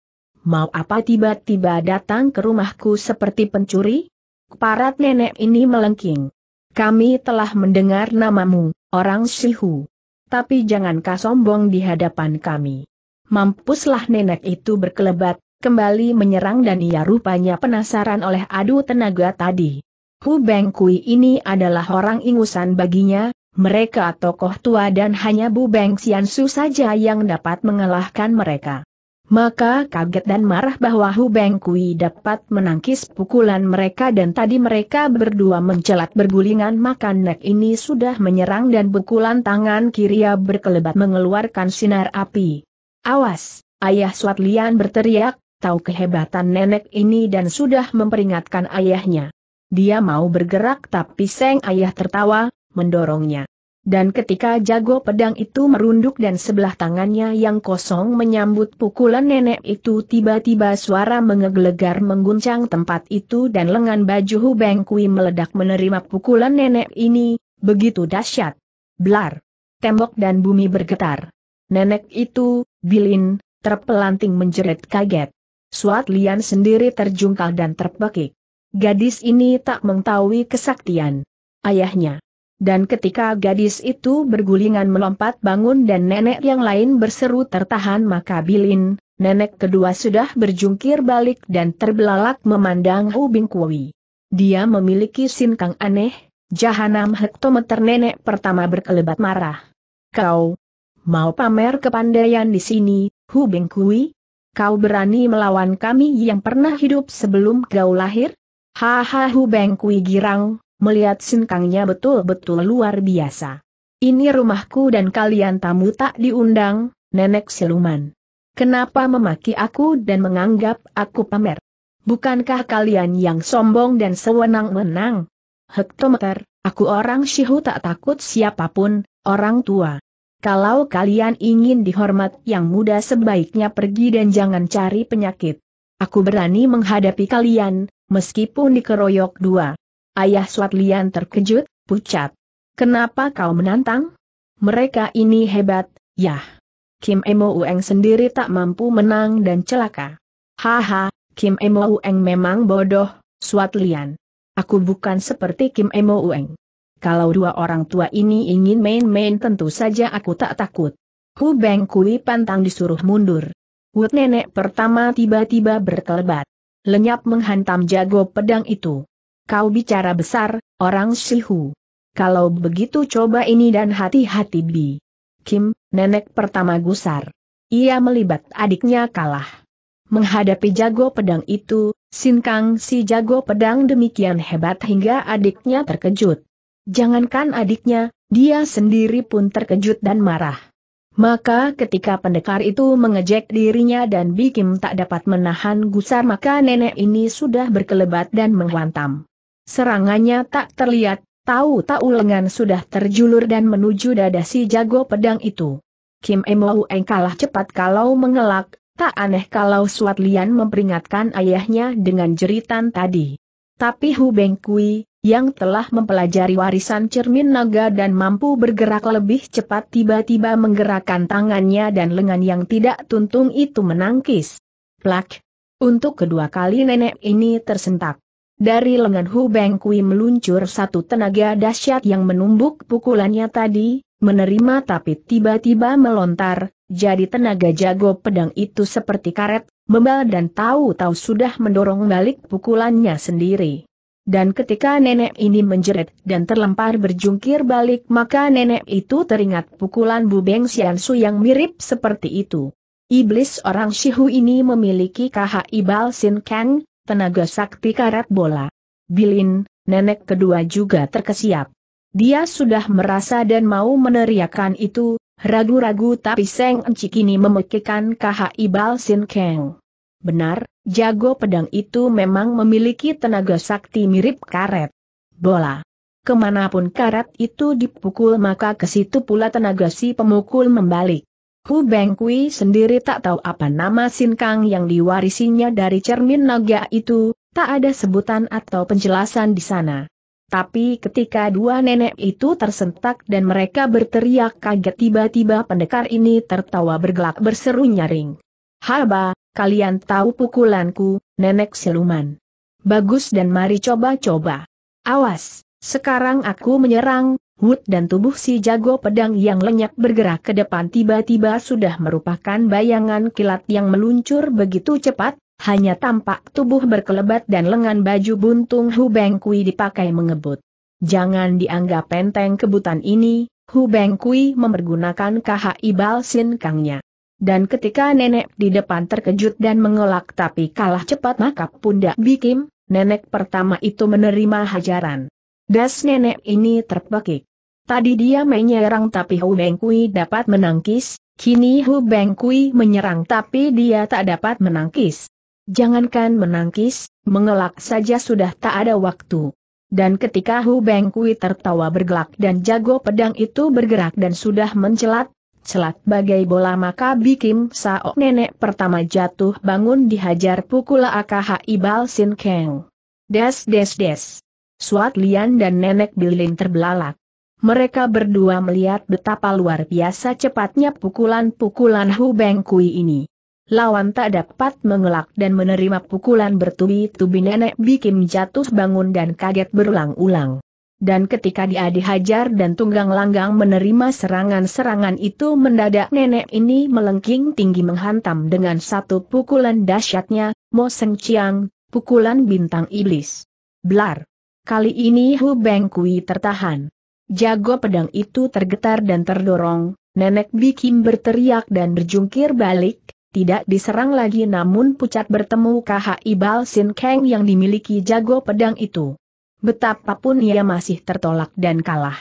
Mau apa tiba-tiba datang ke rumahku seperti pencuri? Parat nenek ini melengking. Kami telah mendengar namamu, orang Sihu. Tapi jangan kau sombong di hadapan kami. Mampuslah nenek itu berkelebat, kembali menyerang dan ia rupanya penasaran oleh adu tenaga tadi. Hu Beng Kui ini adalah orang ingusan baginya, mereka tokoh tua dan hanya Bu Beng Su saja yang dapat mengalahkan mereka. Maka kaget dan marah bahwa Hu Beng Kui dapat menangkis pukulan mereka dan tadi mereka berdua mencelat bergulingan makan nek ini sudah menyerang dan pukulan tangan kiria berkelebat mengeluarkan sinar api. Awas, ayah Suat Lian berteriak, tahu kehebatan nenek ini dan sudah memperingatkan ayahnya. Dia mau bergerak tapi Seng Ayah tertawa, mendorongnya. Dan ketika jago pedang itu merunduk dan sebelah tangannya yang kosong menyambut pukulan nenek itu tiba-tiba suara mengegelegar mengguncang tempat itu dan lengan baju Hubeng Kui meledak menerima pukulan nenek ini, begitu dahsyat. Blar! Tembok dan bumi bergetar. Nenek itu, Bilin, terpelanting menjerit kaget. Suat Lian sendiri terjungkal dan terpekik. Gadis ini tak mengetahui kesaktian ayahnya. Dan ketika gadis itu bergulingan melompat bangun dan nenek yang lain berseru tertahan maka Bilin, nenek kedua sudah berjungkir balik dan terbelalak memandang Ubing Kui. Dia memiliki sinkang aneh, jahanam hektometer nenek pertama berkelebat marah. Kau, mau pamer kepandaian di sini, Hubing Kui? Kau berani melawan kami yang pernah hidup sebelum kau lahir? Hahaha Hu Beng Kui girang, melihat sinkangnya betul-betul luar biasa. Ini rumahku dan kalian tamu tak diundang, nenek siluman. Kenapa memaki aku dan menganggap aku pamer? Bukankah kalian yang sombong dan sewenang-wenang? Hektometer, aku orang Shihu tak takut siapapun, orang tua. Kalau kalian ingin dihormat yang muda sebaiknya pergi dan jangan cari penyakit. Aku berani menghadapi kalian, meskipun dikeroyok dua. Ayah Swatlian terkejut, pucat. Kenapa kau menantang? Mereka ini hebat, yah. Kim Emo Ueng sendiri tak mampu menang dan celaka. Haha, Kim Emo Ueng memang bodoh, Swatlian. Aku bukan seperti Kim Emo Ueng. Kalau dua orang tua ini ingin main-main tentu saja aku tak takut. Hu Beng Kui pantang disuruh mundur. Wut nenek pertama tiba-tiba berkelebat. Lenyap menghantam jago pedang itu. Kau bicara besar, orang Sihu. Kalau begitu coba ini dan hati-hati Bi. Kim, nenek pertama gusar. Ia melibat adiknya kalah. Menghadapi jago pedang itu, Sinkang si jago pedang demikian hebat hingga adiknya terkejut. Jangankan adiknya, dia sendiri pun terkejut dan marah. Maka ketika pendekar itu mengejek dirinya dan Bikim tak dapat menahan gusar maka nenek ini sudah berkelebat dan menghantam. Serangannya tak terlihat, tahu-tahu lengan sudah terjulur dan menuju dada si jago pedang itu. Kim Emo Eng kalah cepat kalau mengelak, tak aneh kalau Suat Lian memperingatkan ayahnya dengan jeritan tadi. Tapi Hu Beng Kui, yang telah mempelajari warisan cermin naga dan mampu bergerak lebih cepat tiba-tiba menggerakkan tangannya dan lengan yang tidak tuntung itu menangkis. Plak! Untuk kedua kali nenek ini tersentak. Dari lengan Hu Beng Kui meluncur satu tenaga dahsyat yang menumbuk pukulannya tadi, menerima tapi tiba-tiba melontar, jadi tenaga jago pedang itu seperti karet, membal dan tahu-tahu sudah mendorong balik pukulannya sendiri. Dan ketika nenek ini menjerit dan terlempar berjungkir balik maka nenek itu teringat pukulan Bu Beng Xian Su yang mirip seperti itu. Iblis orang Shihu ini memiliki KHI Bal Sin Kang, tenaga sakti karat bola. Bilin, nenek kedua juga terkesiap. Dia sudah merasa dan mau meneriakan itu, ragu-ragu tapi Seng Enci kini memekikan KHI Bal Sin Kang. Benar, jago pedang itu memang memiliki tenaga sakti mirip karet. Bola. Kemanapun karet itu dipukul maka ke situ pula tenaga si pemukul membalik. Hu Bengkui sendiri tak tahu apa nama Sinkang yang diwarisinya dari cermin naga itu, tak ada sebutan atau penjelasan di sana. Tapi ketika dua nenek itu tersentak dan mereka berteriak kaget tiba-tiba pendekar ini tertawa bergelak berseru nyaring. Haba, kalian tahu pukulanku, nenek siluman. Bagus dan mari coba-coba. Awas, sekarang aku menyerang, wut dan tubuh si jago pedang yang lenyap bergerak ke depan tiba-tiba sudah merupakan bayangan kilat yang meluncur begitu cepat, hanya tampak tubuh berkelebat dan lengan baju buntung Hu Bengkui dipakai mengebut. Jangan dianggap penteng kebutan ini, Hu Bengkui memergunakan KHI Balsin Kangnya. Dan ketika nenek di depan terkejut dan mengelak tapi kalah cepat maka pundak Bikim, nenek pertama itu menerima hajaran. Das nenek ini terbekik. Tadi dia menyerang tapi Hu Bengkui dapat menangkis, kini Hu Bengkui menyerang tapi dia tak dapat menangkis. Jangankan menangkis, mengelak saja sudah tak ada waktu. Dan ketika Hu Bengkui tertawa bergelak dan jago pedang itu bergerak dan sudah mencelat, celat bagai bola maka bikin Sao nenek pertama jatuh bangun dihajar pukul akh ibal Sin Keng. Des des des. Suat Lian dan nenek Bilin terbelalak. Mereka berdua melihat betapa luar biasa cepatnya pukulan-pukulan Hu Beng Kui ini. Lawan tak dapat mengelak dan menerima pukulan bertubi-tubi nenek bikin jatuh bangun dan kaget berulang-ulang dan ketika dia dihajar dan tunggang langgang menerima serangan-serangan itu mendadak nenek ini melengking tinggi menghantam dengan satu pukulan dahsyatnya, Mo Seng Chiang, pukulan bintang iblis. Blar! Kali ini Hu Beng Kui tertahan. Jago pedang itu tergetar dan terdorong, nenek Bikim berteriak dan berjungkir balik, tidak diserang lagi namun pucat bertemu KHI ibal Sin Kang yang dimiliki jago pedang itu. Betapapun ia masih tertolak dan kalah.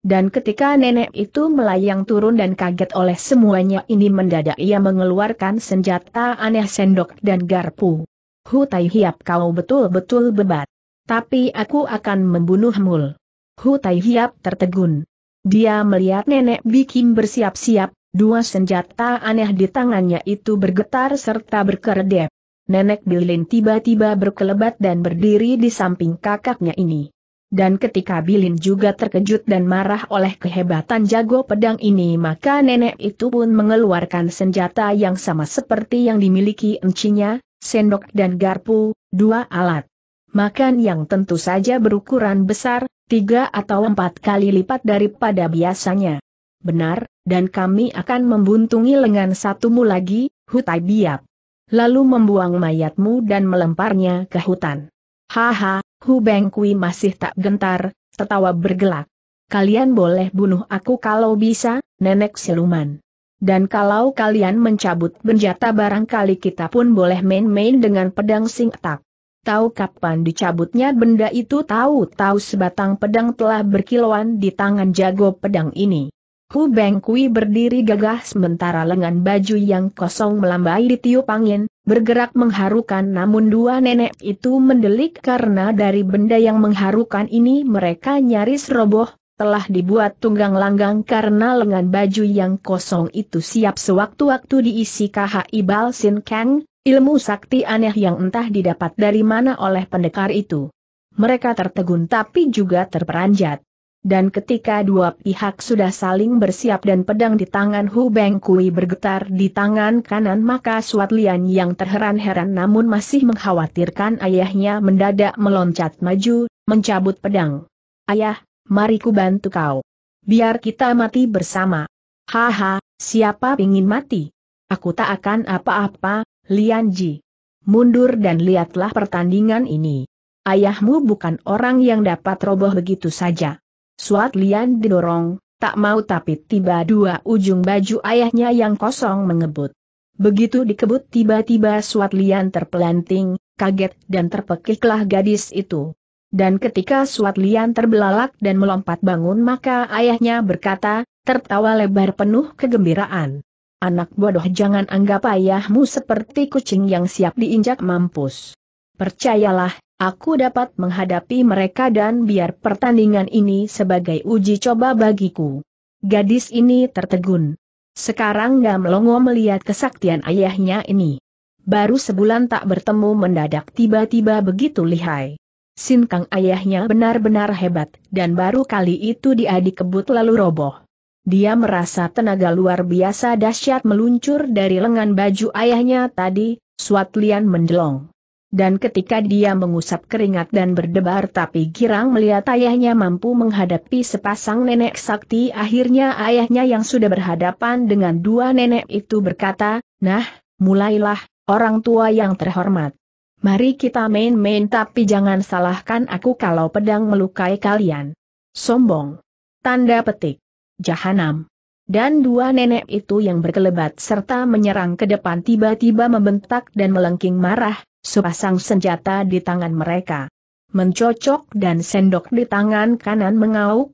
Dan ketika nenek itu melayang turun dan kaget oleh semuanya ini mendadak ia mengeluarkan senjata aneh sendok dan garpu. Hu Tai Hiap kau betul-betul bebat. Tapi aku akan membunuhmu. Tai Hiap tertegun. Dia melihat nenek Bikim bersiap-siap, dua senjata aneh di tangannya itu bergetar serta berkeredep nenek Bilin tiba-tiba berkelebat dan berdiri di samping kakaknya ini. Dan ketika Bilin juga terkejut dan marah oleh kehebatan jago pedang ini maka nenek itu pun mengeluarkan senjata yang sama seperti yang dimiliki encinya, sendok dan garpu, dua alat makan yang tentu saja berukuran besar, tiga atau empat kali lipat daripada biasanya. Benar, dan kami akan membuntungi lengan satumu lagi, Hutai Biap lalu membuang mayatmu dan melemparnya ke hutan. Haha, Hu Bengkui masih tak gentar, tertawa bergelak. Kalian boleh bunuh aku kalau bisa, nenek siluman. Dan kalau kalian mencabut benjata barangkali kita pun boleh main-main dengan pedang sing tak. Tahu kapan dicabutnya benda itu tahu-tahu sebatang pedang telah berkilauan di tangan jago pedang ini. Hu Beng Kui berdiri gagah sementara lengan baju yang kosong melambai di tiup angin, bergerak mengharukan namun dua nenek itu mendelik karena dari benda yang mengharukan ini mereka nyaris roboh, telah dibuat tunggang langgang karena lengan baju yang kosong itu siap sewaktu-waktu diisi KHI Bal Sin Kang, ilmu sakti aneh yang entah didapat dari mana oleh pendekar itu. Mereka tertegun tapi juga terperanjat dan ketika dua pihak sudah saling bersiap dan pedang di tangan Hu Beng Kui bergetar di tangan kanan maka Suat Lian yang terheran-heran namun masih mengkhawatirkan ayahnya mendadak meloncat maju, mencabut pedang. Ayah, mari ku bantu kau. Biar kita mati bersama. Haha, siapa ingin mati? Aku tak akan apa-apa, Lian Ji. Mundur dan lihatlah pertandingan ini. Ayahmu bukan orang yang dapat roboh begitu saja. Suat Lian didorong, tak mau tapi tiba dua ujung baju ayahnya yang kosong mengebut. Begitu dikebut tiba-tiba Suat Lian terpelanting, kaget dan terpekiklah gadis itu. Dan ketika Suat Lian terbelalak dan melompat bangun maka ayahnya berkata, tertawa lebar penuh kegembiraan. Anak bodoh jangan anggap ayahmu seperti kucing yang siap diinjak mampus. Percayalah, Aku dapat menghadapi mereka dan biar pertandingan ini sebagai uji coba bagiku. Gadis ini tertegun. Sekarang gam longo melihat kesaktian ayahnya ini. Baru sebulan tak bertemu mendadak tiba-tiba begitu lihai. Sin ayahnya benar-benar hebat, dan baru kali itu dia dikebut lalu roboh. Dia merasa tenaga luar biasa dahsyat meluncur dari lengan baju ayahnya tadi, Suat Lian mendelong. Dan ketika dia mengusap keringat dan berdebar tapi girang melihat ayahnya mampu menghadapi sepasang nenek sakti akhirnya ayahnya yang sudah berhadapan dengan dua nenek itu berkata, Nah, mulailah, orang tua yang terhormat. Mari kita main-main tapi jangan salahkan aku kalau pedang melukai kalian. Sombong. Tanda petik. Jahanam dan dua nenek itu yang berkelebat serta menyerang ke depan tiba-tiba membentak dan melengking marah, Sepasang senjata di tangan mereka. Mencocok dan sendok di tangan kanan mengauk.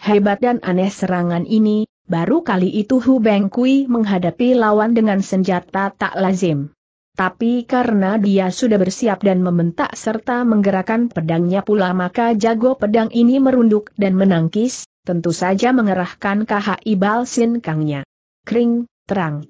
Hebat dan aneh serangan ini, baru kali itu Hu Beng Kui menghadapi lawan dengan senjata tak lazim. Tapi karena dia sudah bersiap dan membentak serta menggerakkan pedangnya pula maka jago pedang ini merunduk dan menangkis, tentu saja mengerahkan ibal sin Kangnya. Kring, terang,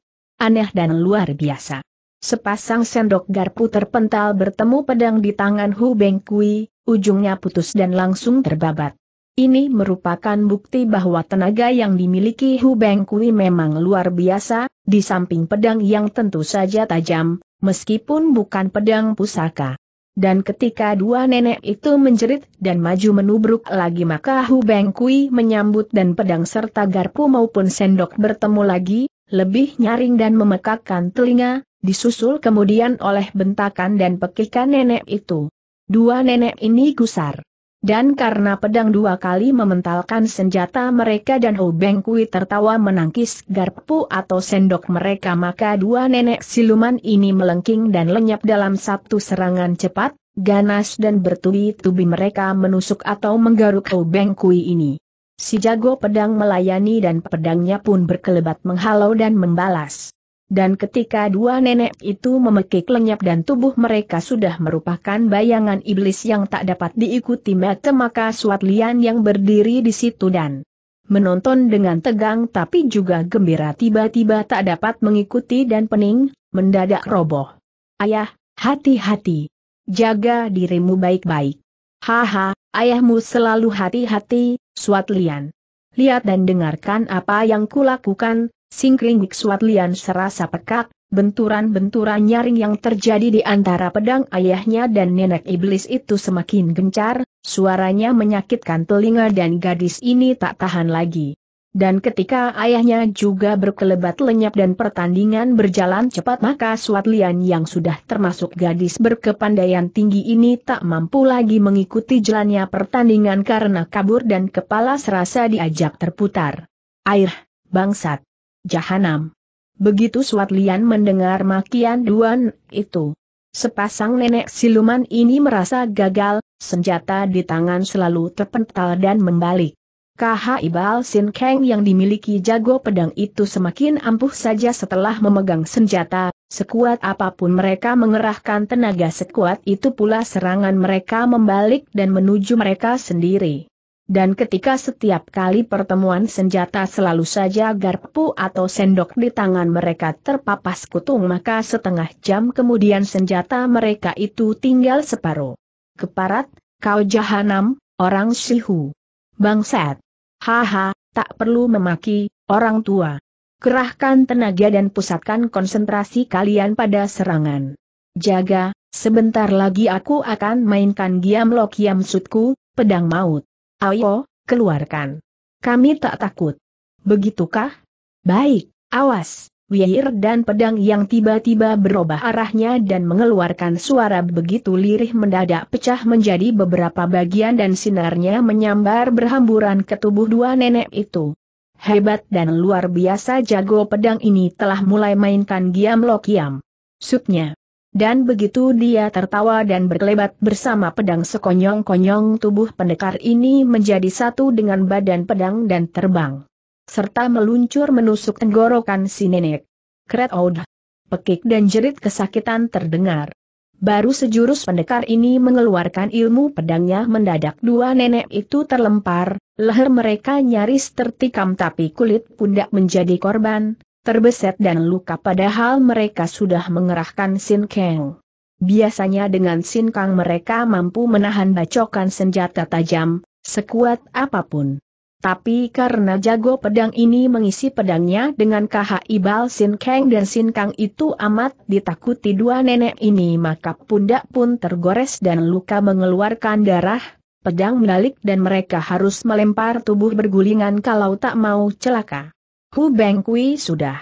aneh dan luar biasa. Sepasang sendok garpu terpental bertemu pedang di tangan Hu Beng Kui, ujungnya putus dan langsung terbabat. Ini merupakan bukti bahwa tenaga yang dimiliki Hu Beng Kui memang luar biasa, di samping pedang yang tentu saja tajam, meskipun bukan pedang pusaka. Dan ketika dua nenek itu menjerit dan maju menubruk lagi maka Hu Beng Kui menyambut dan pedang serta garpu maupun sendok bertemu lagi, lebih nyaring dan memekakkan telinga, disusul kemudian oleh bentakan dan pekikan nenek itu. Dua nenek ini gusar. Dan karena pedang dua kali mementalkan senjata mereka dan Hobeng Kui tertawa menangkis garpu atau sendok mereka maka dua nenek siluman ini melengking dan lenyap dalam satu serangan cepat, ganas dan bertubi-tubi mereka menusuk atau menggaruk Hobeng Kui ini. Si jago pedang melayani dan pedangnya pun berkelebat menghalau dan membalas. Dan ketika dua nenek itu memekik lenyap dan tubuh mereka sudah merupakan bayangan iblis yang tak dapat diikuti mata maka Suat Lian yang berdiri di situ dan menonton dengan tegang tapi juga gembira tiba-tiba tak dapat mengikuti dan pening, mendadak roboh. Ayah, hati-hati. Jaga dirimu baik-baik. Haha, ayahmu selalu hati-hati, Suat Lian. Lihat dan dengarkan apa yang kulakukan, singkring Suat Lian serasa pekat. benturan-benturan nyaring yang terjadi di antara pedang ayahnya dan nenek iblis itu semakin gencar, suaranya menyakitkan telinga dan gadis ini tak tahan lagi. Dan ketika ayahnya juga berkelebat lenyap dan pertandingan berjalan cepat maka Suat yang sudah termasuk gadis berkepandaian tinggi ini tak mampu lagi mengikuti jalannya pertandingan karena kabur dan kepala serasa diajak terputar. Air, bangsat, jahanam. Begitu Suat mendengar makian Duan itu. Sepasang nenek siluman ini merasa gagal, senjata di tangan selalu terpental dan membalik. KH Ibal Sin Kang yang dimiliki jago pedang itu semakin ampuh saja setelah memegang senjata, sekuat apapun mereka mengerahkan tenaga sekuat itu pula serangan mereka membalik dan menuju mereka sendiri. Dan ketika setiap kali pertemuan senjata selalu saja garpu atau sendok di tangan mereka terpapas kutung maka setengah jam kemudian senjata mereka itu tinggal separuh. Keparat, kau jahanam, orang sihu. Bangsat. Haha, tak perlu memaki, orang tua. Kerahkan tenaga dan pusatkan konsentrasi kalian pada serangan. Jaga, sebentar lagi aku akan mainkan giam lo kiam sutku, pedang maut. Ayo, keluarkan. Kami tak takut. Begitukah? Baik, awas. Wiyir dan pedang yang tiba-tiba berubah arahnya dan mengeluarkan suara begitu lirih mendadak pecah menjadi beberapa bagian dan sinarnya menyambar berhamburan ke tubuh dua nenek itu. Hebat dan luar biasa jago pedang ini telah mulai mainkan giam lokiam, supnya. Dan begitu dia tertawa dan berkelebat bersama pedang sekonyong-konyong tubuh pendekar ini menjadi satu dengan badan pedang dan terbang serta meluncur menusuk tenggorokan si nenek. Kret Oud. Pekik dan jerit kesakitan terdengar. Baru sejurus pendekar ini mengeluarkan ilmu pedangnya mendadak dua nenek itu terlempar, leher mereka nyaris tertikam tapi kulit pundak menjadi korban, terbeset dan luka padahal mereka sudah mengerahkan Sin Kang. Biasanya dengan Sin Kang mereka mampu menahan bacokan senjata tajam, sekuat apapun. Tapi karena jago pedang ini mengisi pedangnya dengan KH ibal Sin Kang dan Sin Kang itu amat ditakuti dua nenek ini maka pundak pun tergores dan luka mengeluarkan darah, pedang menalik dan mereka harus melempar tubuh bergulingan kalau tak mau celaka. Hu Beng Kui sudah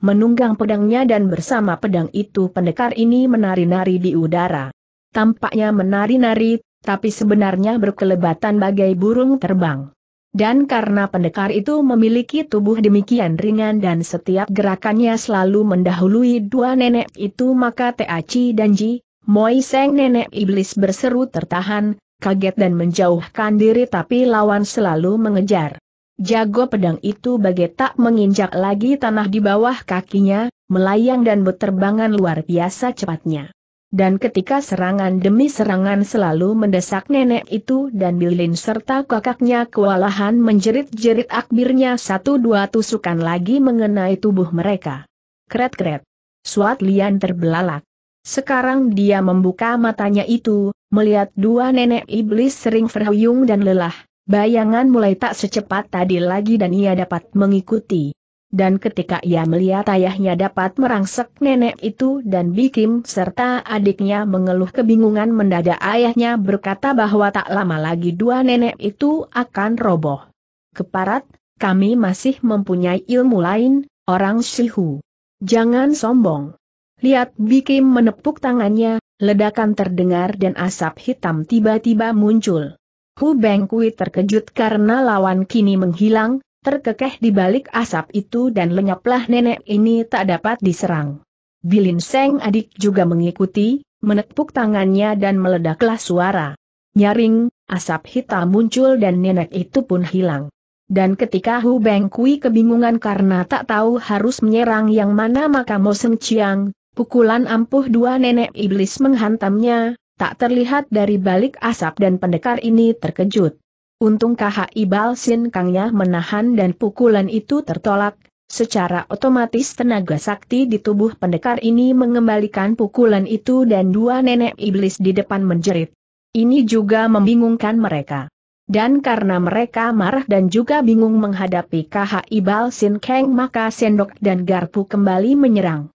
menunggang pedangnya dan bersama pedang itu pendekar ini menari-nari di udara. Tampaknya menari-nari, tapi sebenarnya berkelebatan bagai burung terbang. Dan karena pendekar itu memiliki tubuh demikian ringan dan setiap gerakannya selalu mendahului dua nenek itu maka Teaci dan Ji, Moiseng nenek iblis berseru tertahan, kaget dan menjauhkan diri tapi lawan selalu mengejar. Jago pedang itu bagai tak menginjak lagi tanah di bawah kakinya, melayang dan berterbangan luar biasa cepatnya dan ketika serangan demi serangan selalu mendesak nenek itu dan Bilin serta kakaknya kewalahan menjerit-jerit akbirnya satu dua tusukan lagi mengenai tubuh mereka. Kret-kret. Suat Lian terbelalak. Sekarang dia membuka matanya itu, melihat dua nenek iblis sering verhuyung dan lelah, bayangan mulai tak secepat tadi lagi dan ia dapat mengikuti dan ketika ia melihat ayahnya dapat merangsek nenek itu dan Bikim serta adiknya mengeluh kebingungan mendadak ayahnya berkata bahwa tak lama lagi dua nenek itu akan roboh. Keparat, kami masih mempunyai ilmu lain, orang Shihu. Jangan sombong. Lihat Bikim menepuk tangannya, ledakan terdengar dan asap hitam tiba-tiba muncul. Hu Bengkui terkejut karena lawan kini menghilang, terkekeh di balik asap itu dan lenyaplah nenek ini tak dapat diserang. Bilin Seng adik juga mengikuti, menepuk tangannya dan meledaklah suara. Nyaring, asap hitam muncul dan nenek itu pun hilang. Dan ketika Hu Beng Kui kebingungan karena tak tahu harus menyerang yang mana maka Mo Seng Chiang, pukulan ampuh dua nenek iblis menghantamnya, tak terlihat dari balik asap dan pendekar ini terkejut. Untung KH Ibal Sin Kangnya menahan dan pukulan itu tertolak, secara otomatis tenaga sakti di tubuh pendekar ini mengembalikan pukulan itu dan dua nenek iblis di depan menjerit. Ini juga membingungkan mereka. Dan karena mereka marah dan juga bingung menghadapi KH Ibal Sin Kang maka sendok dan garpu kembali menyerang.